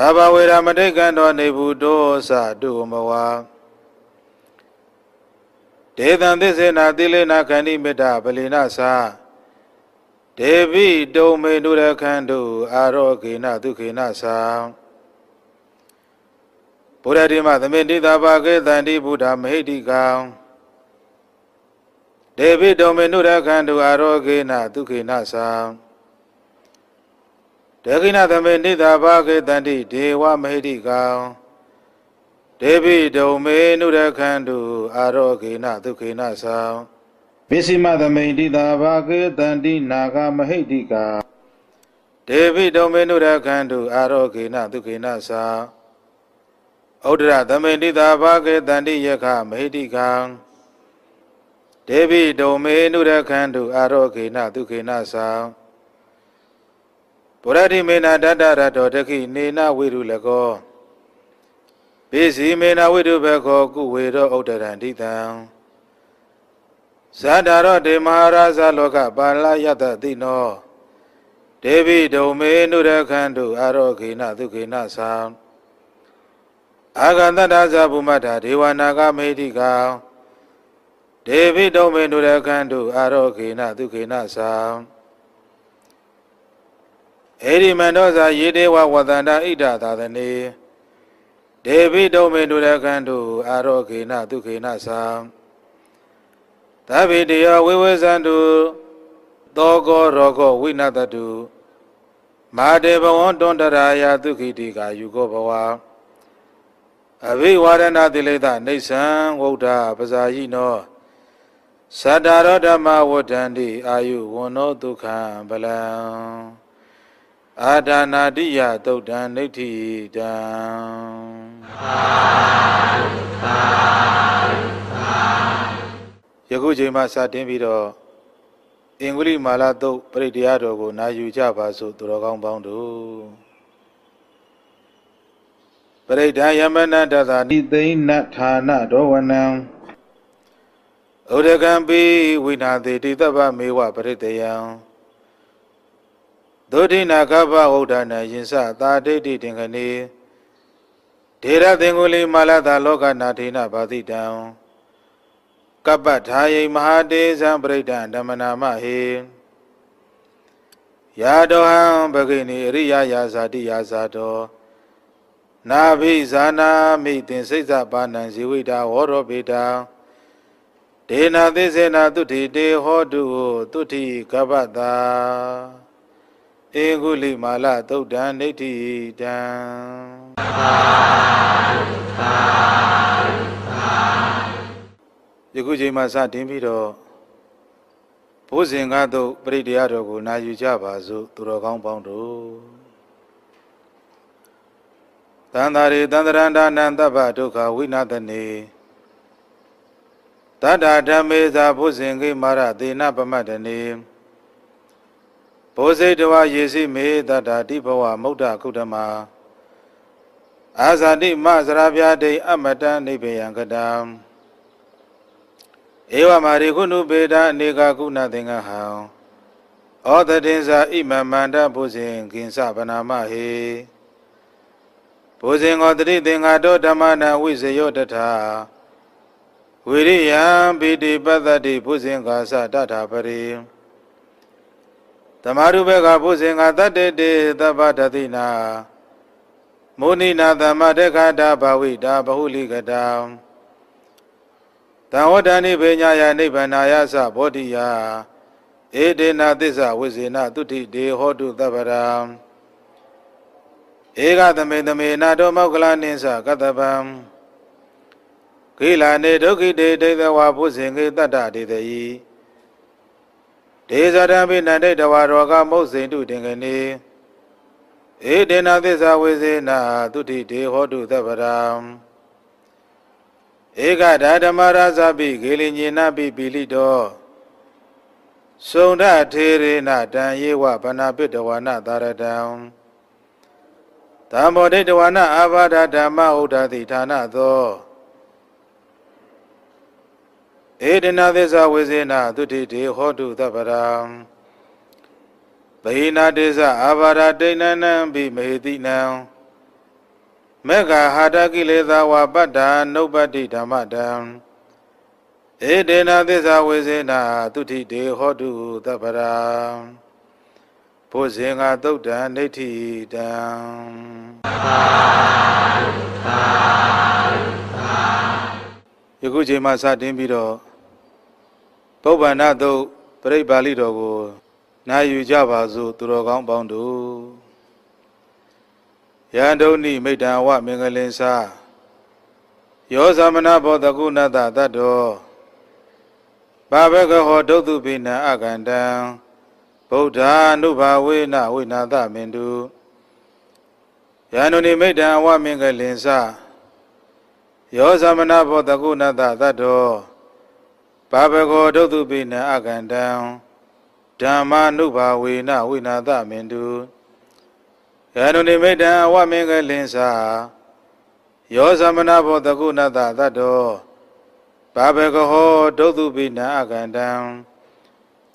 သဘာဝေရမတိကံတော်နေဘူးတောသတုမဝါဒေသံသစ္စေနာသီလေနာခန္တိမေတ္တာပလိနာသာဒေဝိတုံမေနုရခန္တုအာရောဂေနဒုခေနသာဘုရားတိမသမေတိသာပါကေတန္တိဘုဒ္ဓမဟိတိကံဒေဝိတုံမေနုရခန္တုအာရောဂေနဒုခေနသာဒေကိနသမေနိတာဘာကေတန္တိဒေဝမဟိတိကံဒေဝိဒုံမေနုရခန္တုအာရောဂေနဒုခေနသံပစ္စည်းမသမိန်တိတာဘာကေတန္တိနာဂမဟိတိကဒေဝိဒုံမေနုရခန္တုအာရောဂေနဒုခေနသံဩဒရသမိန်တိတာဘာကေတန္တိယခမဟိတိကံဒေဝိဒုံမေနုရခန္တုအာရောဂေနဒုခေနသံဗုဒ္ဓတိမေနာတတရတောတခိနေနဝိရုလကောပိစီမေနာဝိတုဘခောကုဝေရောဥဒ္ဒရံဒိတံဇာတာရောဒေမဟာရာဇလောကပါလယတတိနောဒေဝိဒုံမေနုရခန္တုအာရောခေနဒုခေနသံအာဂန္တတာဇဗုမတ္တာဒေဝနာကမေတိကံဒေဝိဒုံမေနုရခန္တုအာရောခေနဒုခေနသံအေရိမန္တောဇာယေတေဝဝတန္တာဣဒ္ဓသာသနေဒေဝိတုံမေတုရကံတုအာရောခေနဒုခေနသံသဗ္ဗေတယောဝိဝေဇံတုသောကောရောကောဝိနတတုမာတေဘဝံတွန္တရာယသုခိတိကာယုကောဘဝအဘိဝါဒနာတိလိတနေဆံဝုဒ္ဓပဇာယိနောသတ္တရောဓမ္မဝဋ္ဌန္တိအာယုဝန္နောဒုက္ခံဗလံအာဒါနာတိယသုတ်တံနိဋ္ဌိတံသာသာသာယခုချိန်မှစတင်ပြီးတော့အင်္ဂုလိမာလာသုတ်ပရိတရားတော်ကိုနာယူကြပါစို့သူတော်ကောင်းပေါင်းတို့ပရိဒံယမနတသာတိသိဏ္ဏဌာနဒောဝနံဩဒကံပိဝိနာတိတိတ္တဗမေဝပရိတယံဒုတိနာကပ္ပဝုဒ္ဒနာယင်စသာဒိဋ္ဌိတင်ခဏီဒေရသင်္ကုလိမာလတာလောကနာထေနဘာတိတံကပ္ပထာယိမဟာတေဇံပရိဒံဓမ္မနာမဟေယာတောဟံဘဂိနိအရိယယာဇာတိယာဇာတော နာဘိဇာနာမိတင်စိတ်ဇပါဏံဇီဝိတာဝောရောပေတာဒေနာသေစေနာတုတိတေဟောတုတုတိကပ္ပတာဧကုလိမာလသုတ်တံဒိဋ္ဌိတံသာသာသာယခုချိန်မှာစတင်ပြီးတော့ဘုဇင်ကသို့ပြိတရားတော်ကိုနာယူကြပါစို့သူတော်ကောင်းပေါင်းတို့တန်တာရီတန်တရန္ဒာနံတပ္ပဒုက္ခဝိနာသနေတတ္တာဓမေသာဘုဇင်ကိမာရသေနပမတ္တနေဘောဇိတဝါယေစီမေတတတိဘဝမုဒ္ဒကုဒ္ဓမအာဇာတိမစရာပြတိအမတံနိဗ္ဗယံကတံဧဝမာရိခုနုပေတာအနေကာကုဏသင်္ဃဟံဩသတေဇာဣမမန္တဘုဇင်ကင်္စဗနာမဟေဘုဇင်ကောတတိသင်္ဃတောဓမ္မနာဝိဇယောတထာဝိရိယံပိတိပတ္တတိဘုဇင်ကာသတထာပရိမာဓုဘက်ကဘုဇင်္ဂတတ္တေတေသဗ္ဗတတိနာမုဏိနာသမတေခတာဘဝိတာဘဟုလိကတံတံဝတ္တနိဘေညာယနိဗ္ဗာနာယသဗောဓိယဧတေနာသစ္စာဝိဇေနတုတိဒေဟောတုသဗ္ဗရာဧကသမေသမေနာတောမောကလနိသကတ္တပံကိလာနေဒုက္ခိတေဒိဋ္ဌဝါဘုဇင်္ဂေတတ္တဒေတယိဒေဇဒံပိနန္ဒိတဝါရောကမုတ်စိန်တုတင်ကနိဧတေနသစ္စာဝေစေနာတုတိဒေဟောတုသဗ္ဗရာဧကဒါဓမ္မရာဇပိဂေလိညေနပိပိလိတောဆုံဒထေရေနတံယေဝဗနာပိတဝနာသာရတံသမ္မောဒိတဝနာအာဘာဓဓမ္မဥဒ္ဒတိဌာနသောဧဒနာသစ္စာဝေစေနာသူတိတေဟောတုသဗ္ဗရာဗေနာတေဇအာဘာရတိဏနံဘိမေတိနံမေဃဟာတကိလေသာဝပတ္တာနုပတိဓမ္မတံဧတေနာသစ္စာဝေစေနာသူတိတေဟောတုသဗ္ဗရာဘုဇင်္ဂသုတ်တံဒိဋ္ဌိတံသာသာသာယခုချိန်မှစတင်ပြီးတော့ပုဗ္ဗန္နသုတ်ပရိပါဠိတော်ကိုနာယူကြပါစို့သူတော်ကောင်းပေါင်းတို့ယန္တုန်ိမိတ္တဝမင်္ဂလင်္စာယောသမနာဘောတကုဏတတတ္တောပါဘကဟောဒုသုပိနံအကန္တံဗုဒ္ဓ ानु ဘာဝေနဝိနာသမင်တုယန္တုန်ိမိတ္တဝမင်္ဂလင်္စာယောသမနာဘောတကုဏတတတ္တောဘာဘဂောဒုတ်တုပိနအကန္တံဓမ္မာနုဘာဝေနဝိနာသမင်တုယန္တုနိမိတံအဝမင်္ဂလင်္စာယောသမနာဘောတကုဏတသတ္တောဘာဘဂဟောဒုတ်တုပိနအကန္တံ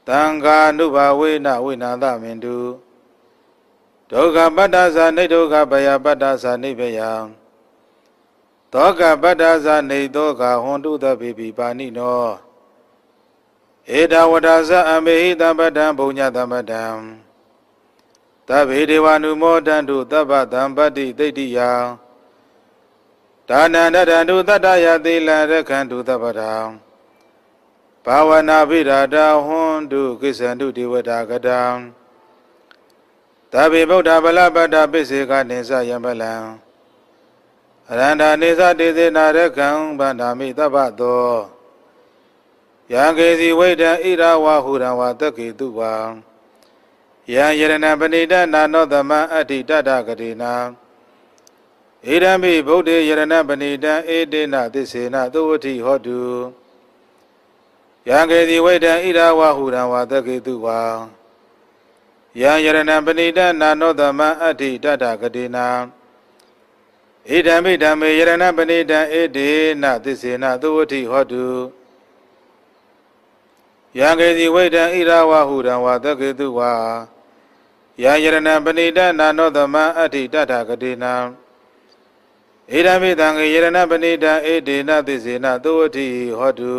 တံဃာနုဘာဝေနဝိနာသမင်တုဒုက္ခပတ္တဇာနေဒုက္ခဘယပတ္တဇာနိဗ္ဗယံသောကပတ္တဇာနေသောကဟွန်တုသဗေပိပါဏိနောဧတဝတာဇအမေဟိတပတံဘုံညတမတံသဗ္ဗေဒေဝနုမောတံတုသဗ္ဗတံပတ္တိတိတ္တိယဒါနန္တတံတုတတ္တယသီလရခန္တုသဗ္ဗတံဘာဝနာပိဓာတဟွန်တုကိစ္ဆန္တုဒေဝတာကတံသဗ္ဗေဗုဒ္ဓဗလပတ္တပိစေကနိစ္စယံပလံအရန္တာနိစ္စတေသေနာရခံဗန္ဓာမိသဗ္ဗတောယံကေစီဝိဒံဣရာဝဟူရံဝါတက္ကေတုဝံယံယရဏပဏိတနာနောသမံအဋ္ဌိတတကတိနာဣဒံမိဗုဒ္ဓေယရဏပဏိတံဧတေနသစ္စေနသုဝတိဟောတုယံကေတိဝိဒံဣရာဝဟူရံဝါတကေတုဝါယံယရဏပဏိတနာနောသမံအဋ္ဌိတတကတိနာဣဒံမိဓမ္မေယရဏပဏိတံဧတေနသစ္စေနသုဝတိဟောတုယံကေစီဝိတံဣရာဝဟုတံဝါသကေတုဝါယံယရဏံပဏိတနာနောသမံအဋ္ဌိတထကတိနံဣဒံမိတံကေယရဏပဏိတံဣဒေနသစ္စေနသုဝတိဟောတု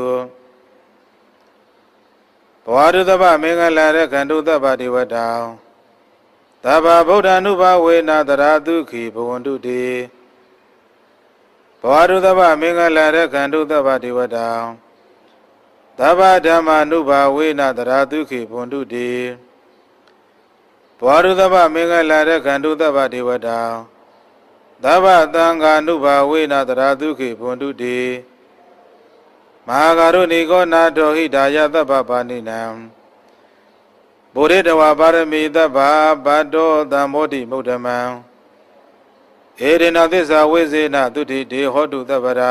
ဘဝတုတ္တပမင်္ဂလာရခန္တုတ္တပတိဝတံသဗ္ဗဗုဒ္ဓ ानु ဘဝေနာတရာတုခိဘဝန္တုတိဘဝတုတ္တပမင်္ဂလာရခန္တုတ္တပတိဝတံသဗ္ဗဓမ္မာနုဘာဝေနတရာတုခေဘွန်တုတေဘဝရုသဗ္ဗမင်္ဂလာရခန္တုသဗ္ဗဒေဝတာသဗ္ဗသံဃာနုဘာဝေနတရာတုခေဘွန်တုတေမဟာကရုဏီကောနာတောဟိတာယသဗ္ဗပါဏိနံဘုရေတဝပါရမီသဗ္ဗဗတ္တောသံမောတိမုဒ္ဓမံဧရဏသစ္စာဝိဇေနတုတိတေဟောတုသဗ္ဗရာ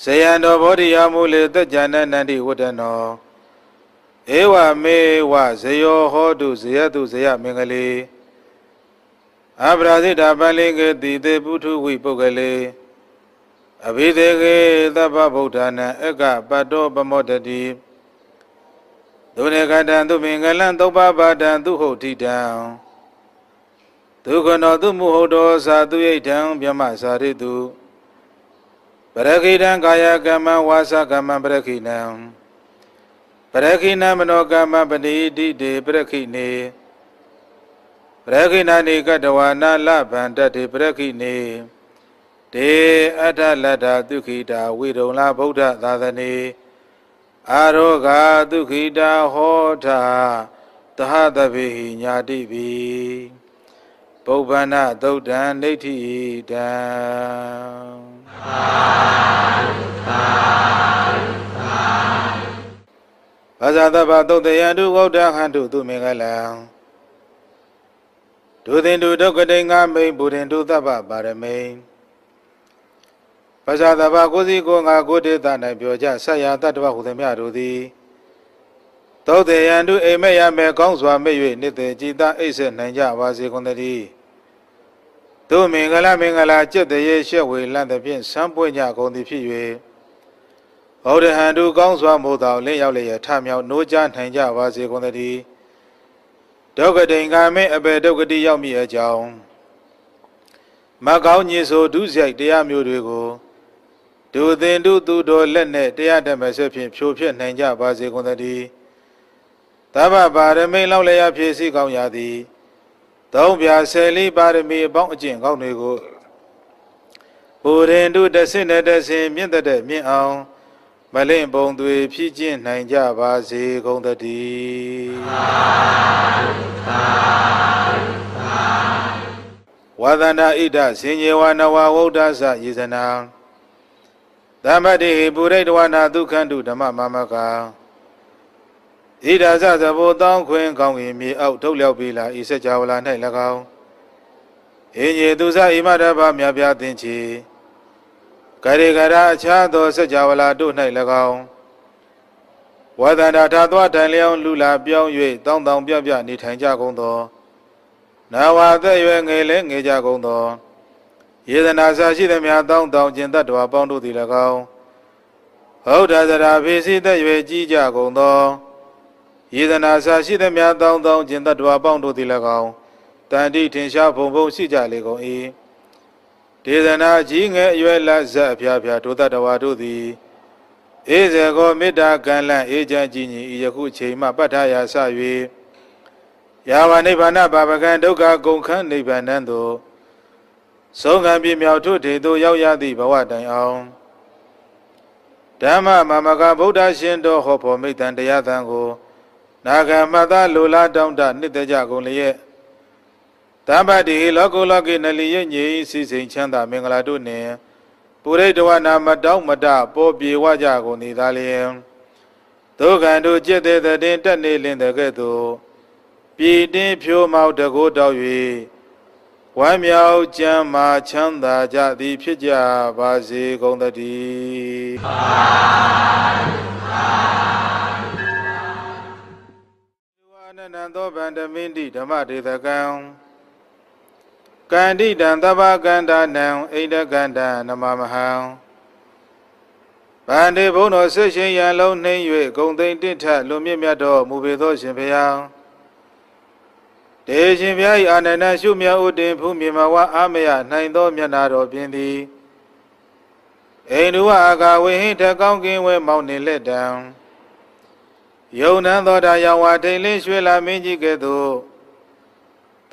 ဇယံတော်ဗောဓိယမူလေတကြဏနန္တိဝတ္တနောဧဝမေဝဇယောဟောတုဇယတုဇယမင်္ဂလေအပရာဇိတာပလိကေတိတေပုထုဝိပုဂ္ဂလေအဘိသေကေသဗ္ဗဗုဒ္ဓနာအကပတ္တောပမောတတိဒုနေကတံသူမင်္ဂလံသုပ္ပပါဒံသူဟုတ်တိတံဒုက္ခနောသူမူဟုတ်တော်သာသူယိတ်တံမြမစာရိတုပရခိတံကာယကမ္မဝါစာကမ္မပရခိဏံပရခိဏမနောကမ္မပတိတိတေပရခိနေပရခိဏနေကတဝါနာလဗန္တတေပရခိနေတေအဋ္ဌလတ္ထသုခိတာဝိရုံလာဗုဒ္ဓသာသနေအာရောဂာသုခိတာဟောထာသဟတပိညာတိပိပုဗ္ဗနာသုတ်တံဒိဋ္ဌိတံဘာသာတဘာတုတ်တယတုဝုဒ္ဓဟန္တုသူမင်္ဂလံဒုသင်တုဒုက္ကတိင္ဃမိဗုဒ္ဓင်တုသဗ္ဗပါရမိန်ဘာသာတဘာကိုစီကိုငါကိုတေသ၌ပြောကြဆက်ရတတ္တဝဟုသမျှတို့သည်သုတ်တယံတုအိမ်မက်ရမယ်ကောင်းစွာမဲ့၍နေတေကြည်တအိပ်စေနိုင်ကြပါစေကုန်သတည်းသို့မင်္ဂလာမင်္ဂလာကျက်တရေရှက်ဝေလန့်သဖြင့်ဆန်းပွင့်ကြကုန်သည်ဖြစ်၍ဘုဒ္ဓဟန်သူကောင်းစွာမို့တော်လင်းရောက်လျက်ထမြောက်နိုးကြနိုင်ကြပါစေကုန်သတည်းဒုက္ခတိန်ကမေအပေဒုက္ခတိရောက်မိအကြောင်းမကောင်းညစ်ဆိုဒုစရိုက်တရားမျိုးတွေကိုဒုသင်တုသူတော်လက်နဲ့တရားဓမ္မဆက်ဖြင့်ဖြိုဖျက်နိုင်ကြပါစေကုန်သတည်းသဗ္ဗပါရမိန်လောက်လျက်ဖြည့်စည်းကောင်းရသည်သုံးပြဆယ်လေးပါရမီအပေါင်းအကျင့်ကောင်းတွေကိုပူရင်တုတဆင့်နဲ့တဆင့်မြင့်တဲ့မြင့်အောင် မလင့်ပုံသွေ ဖြည့်ကျင့်နိုင်ကြပါစေကုန်သတည်းဝါသန္တာဣဒစင်ေဝနဝဝုဒ္ဒသယေဇနာသမ္ပတိဟိပုရိတဝနာဒုက္ခန္တုဓမ္မမမကာဣဒာဇသဘောတောင်းခွင်ကောင်းကင်မြေအောက်ထုတ်လျောက်ပြီလာဤစကြဝဠာ၌၎င်းအင်းကြီးသူဇဣမတဘမြပြသင်ချေကရေကရာအခြားသောစကြဝဠာတို့၌၎င်းဝဒန္တာထာသွားတိုင်လျောင်းလူလာပြောင်း၍တောင်းတောင်းပြပြနေထိုင်ကြကုန်သောနာဝအသက်ရွယ်ငယ်လဲငယ်ကြကုန်သောယေဒနာစာရှိသည်များတောင်းတောင်းကျင်တတ်တော်ပေါင်းတို့သည်၎င်းဟုတ်တာသရာဖေစီသက်ရွယ်ကြီးကြကုန်သောယေဒနာစာရှိသည်များတောင်းတောင်းခြင်းတတ္တဝါပေါင်းတို့သည်၎င်းတန်တိထင်ရှားဘုံဘုံရှိကြလေကုန်၏ဒေသနာကြီးငယ်အရွယ်လဇက်အဖျားဖျားတို့တတ္တဝါတို့သည်အေဇကောမေတ္တာကံလန့်အေချမ်းကြည်ညီဤယခုချိန်မှပတ္ထရာဆ၍ယာဝနိဗ္ဗာန်ဘာပကံဒုက္ခကုန်ခန်းနိဗ္ဗာန်တို့ဆုံးခံပြမြောက်ထုထေတို့ရောက်ရသည့်ဘဝတိုင်အောင်ဓမ္မမမကဗုဒ္ဓရှင်တော်ဟောဖို့မိတ္တန်တရားသံကိုနာဂမတလူလာတောင်းတနှစ်သက်ကြကုန်လျက်တမ္ပတိလောကုလောကိနလိယညေစီစဉ်ချမ်းသာမင်္ဂလာတို့နှင့်ပုရိဒဝနာမတောင်းမတပေါ်ပြေဝကြကုန်သည်သာလျင်ဒုက္ခံတို့จิตတဲ့တင်တက်နေလင်တဲ့ကဲ့သို့ပြည်တင်းဖြိုးမောက်တကိုးတောက်၍ဝမ်းမြောက်ကြမ်းမာချမ်းသာကြသည် ဖြစ်ကြပါစေကုန်သတည်းအာံသောဗန္ဓမင်းတိဓမ္မဒေသကံကန္တိတံသဗ္ဗကန္တာနံဣန္ဒကန္တံနမမဟံဗန္ဒီဘုံတော်ဆစ်ရှင်ရန်လုံးနှင်း၍ဂုံသိမ့်တင့်ထလွန်မြင့်မြတ်တော်မူပေသောရှင်ဘုရားတေရှင်ဘုရား၏အာနန္ဒရှုမြတ်ဥတင်ဖူးမြေမဝအာမယနိုင်သောမျက်နာတော်ဖြင့်သည်ဣန္ဒုဝအာဃဝိဟိထကောင်းကင်းဝဲမောင်းနေလက်တံယုံနံသောတာယောင်ဝါထိန်လင်းရွှေလာမင်းကြီးကဲ့သို့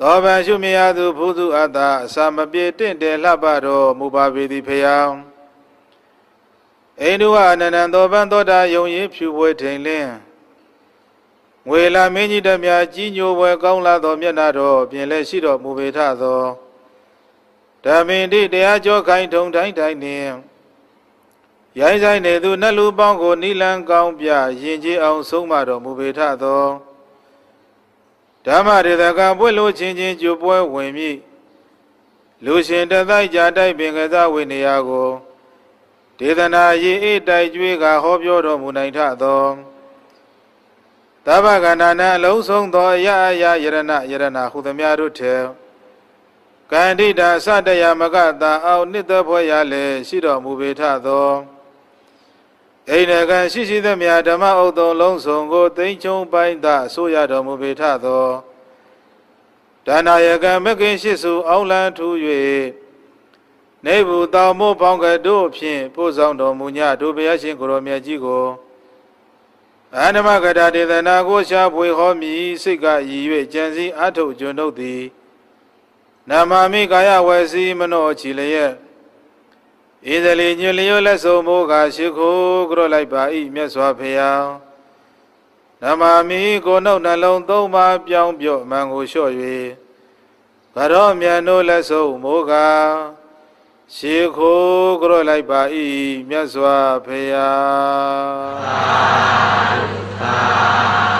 သောဗံရှုမြရသူဘုသူအတ္တအစာမပြေတင့်တယ်လှပတော်မူပါပေသည်ဖျောင်းအိန္ဒုဝအနန္တသောဗံသောတာယုံရင်ဖြူပွဲထိန်လင်းငွေလာမင်းကြီးတည်းများကြီးညိုပွဲကောင်းလာသောမျက်နာတော်ပြင်လဲရှိတော်မူပေထသောဓမ္မင်တိတရားကြောခိုင်ထုံတိုင်းတိုင်းနှင့်ရိုင်းဆိုင်နေသူနတ်လူပေါင်းကိုနိလန်ကောင်းပြယဉ်ကျေးအောင်ဆုံးမတော်မူပေထသောဓမ္မဒေသကပွင့်လို့ချင်းချင်းကြွပွဲဝင်မိလူရှင်တသိုက်ကြတိုက်ပင်ကစားဝိနေယကိုဒေသနာရေးအေးတိုက်ကြွေးကဟောပြောတော်မူနိုင်ထသောသဗ္ဗကန္နာနအလုံးစုံသောအရာအရာယရဏယရဏဟုသမျှတို့ထံကန္တိတာအစတယမကတာအောင်နှစ်သက်ဖွယ်ရလည်းရှိတော်မူပေထသောအိနကံရှိရှိသမျှဓမ္မဥဒ္ဒုံလုံးစုံကိုသိမ့်ချုံပိုင်းသာအစိုးရတော်မူပေထသောဒါနာယကံမကင်ရှိစုအောင်းလန်းထူ၍နေဘူးတောင်မို့ပေါင်းကတို့ဖြင့်ပို့ဆောင်တော်မူညတို့ဘုရားရှင်ကိုရောမြတ်ကြီးကိုအန္တမကတာဒေသနာကိုရှာဖွေဟောမည်စိတ်ကရည်၍ကြံစည်အထုတ်ကျွန်ုပ်သည်နမာမိကာယဝစီမနောချီလျက်ဤသလီညွလျောလက်ဆုံမိုးကရှိခိုးကြောလိုက်ပါဤမြတ်စွာဘုရားနမမိကိုနှုတ်နှလုံးသုံးပါပြောင်းပြော့မန်ကိုလျှော့၍ဗရောမြတ်တို့လက်ဆုံမိုးကရှိခိုးကြောလိုက်ပါဤမြတ်စွာဘုရားသာသာ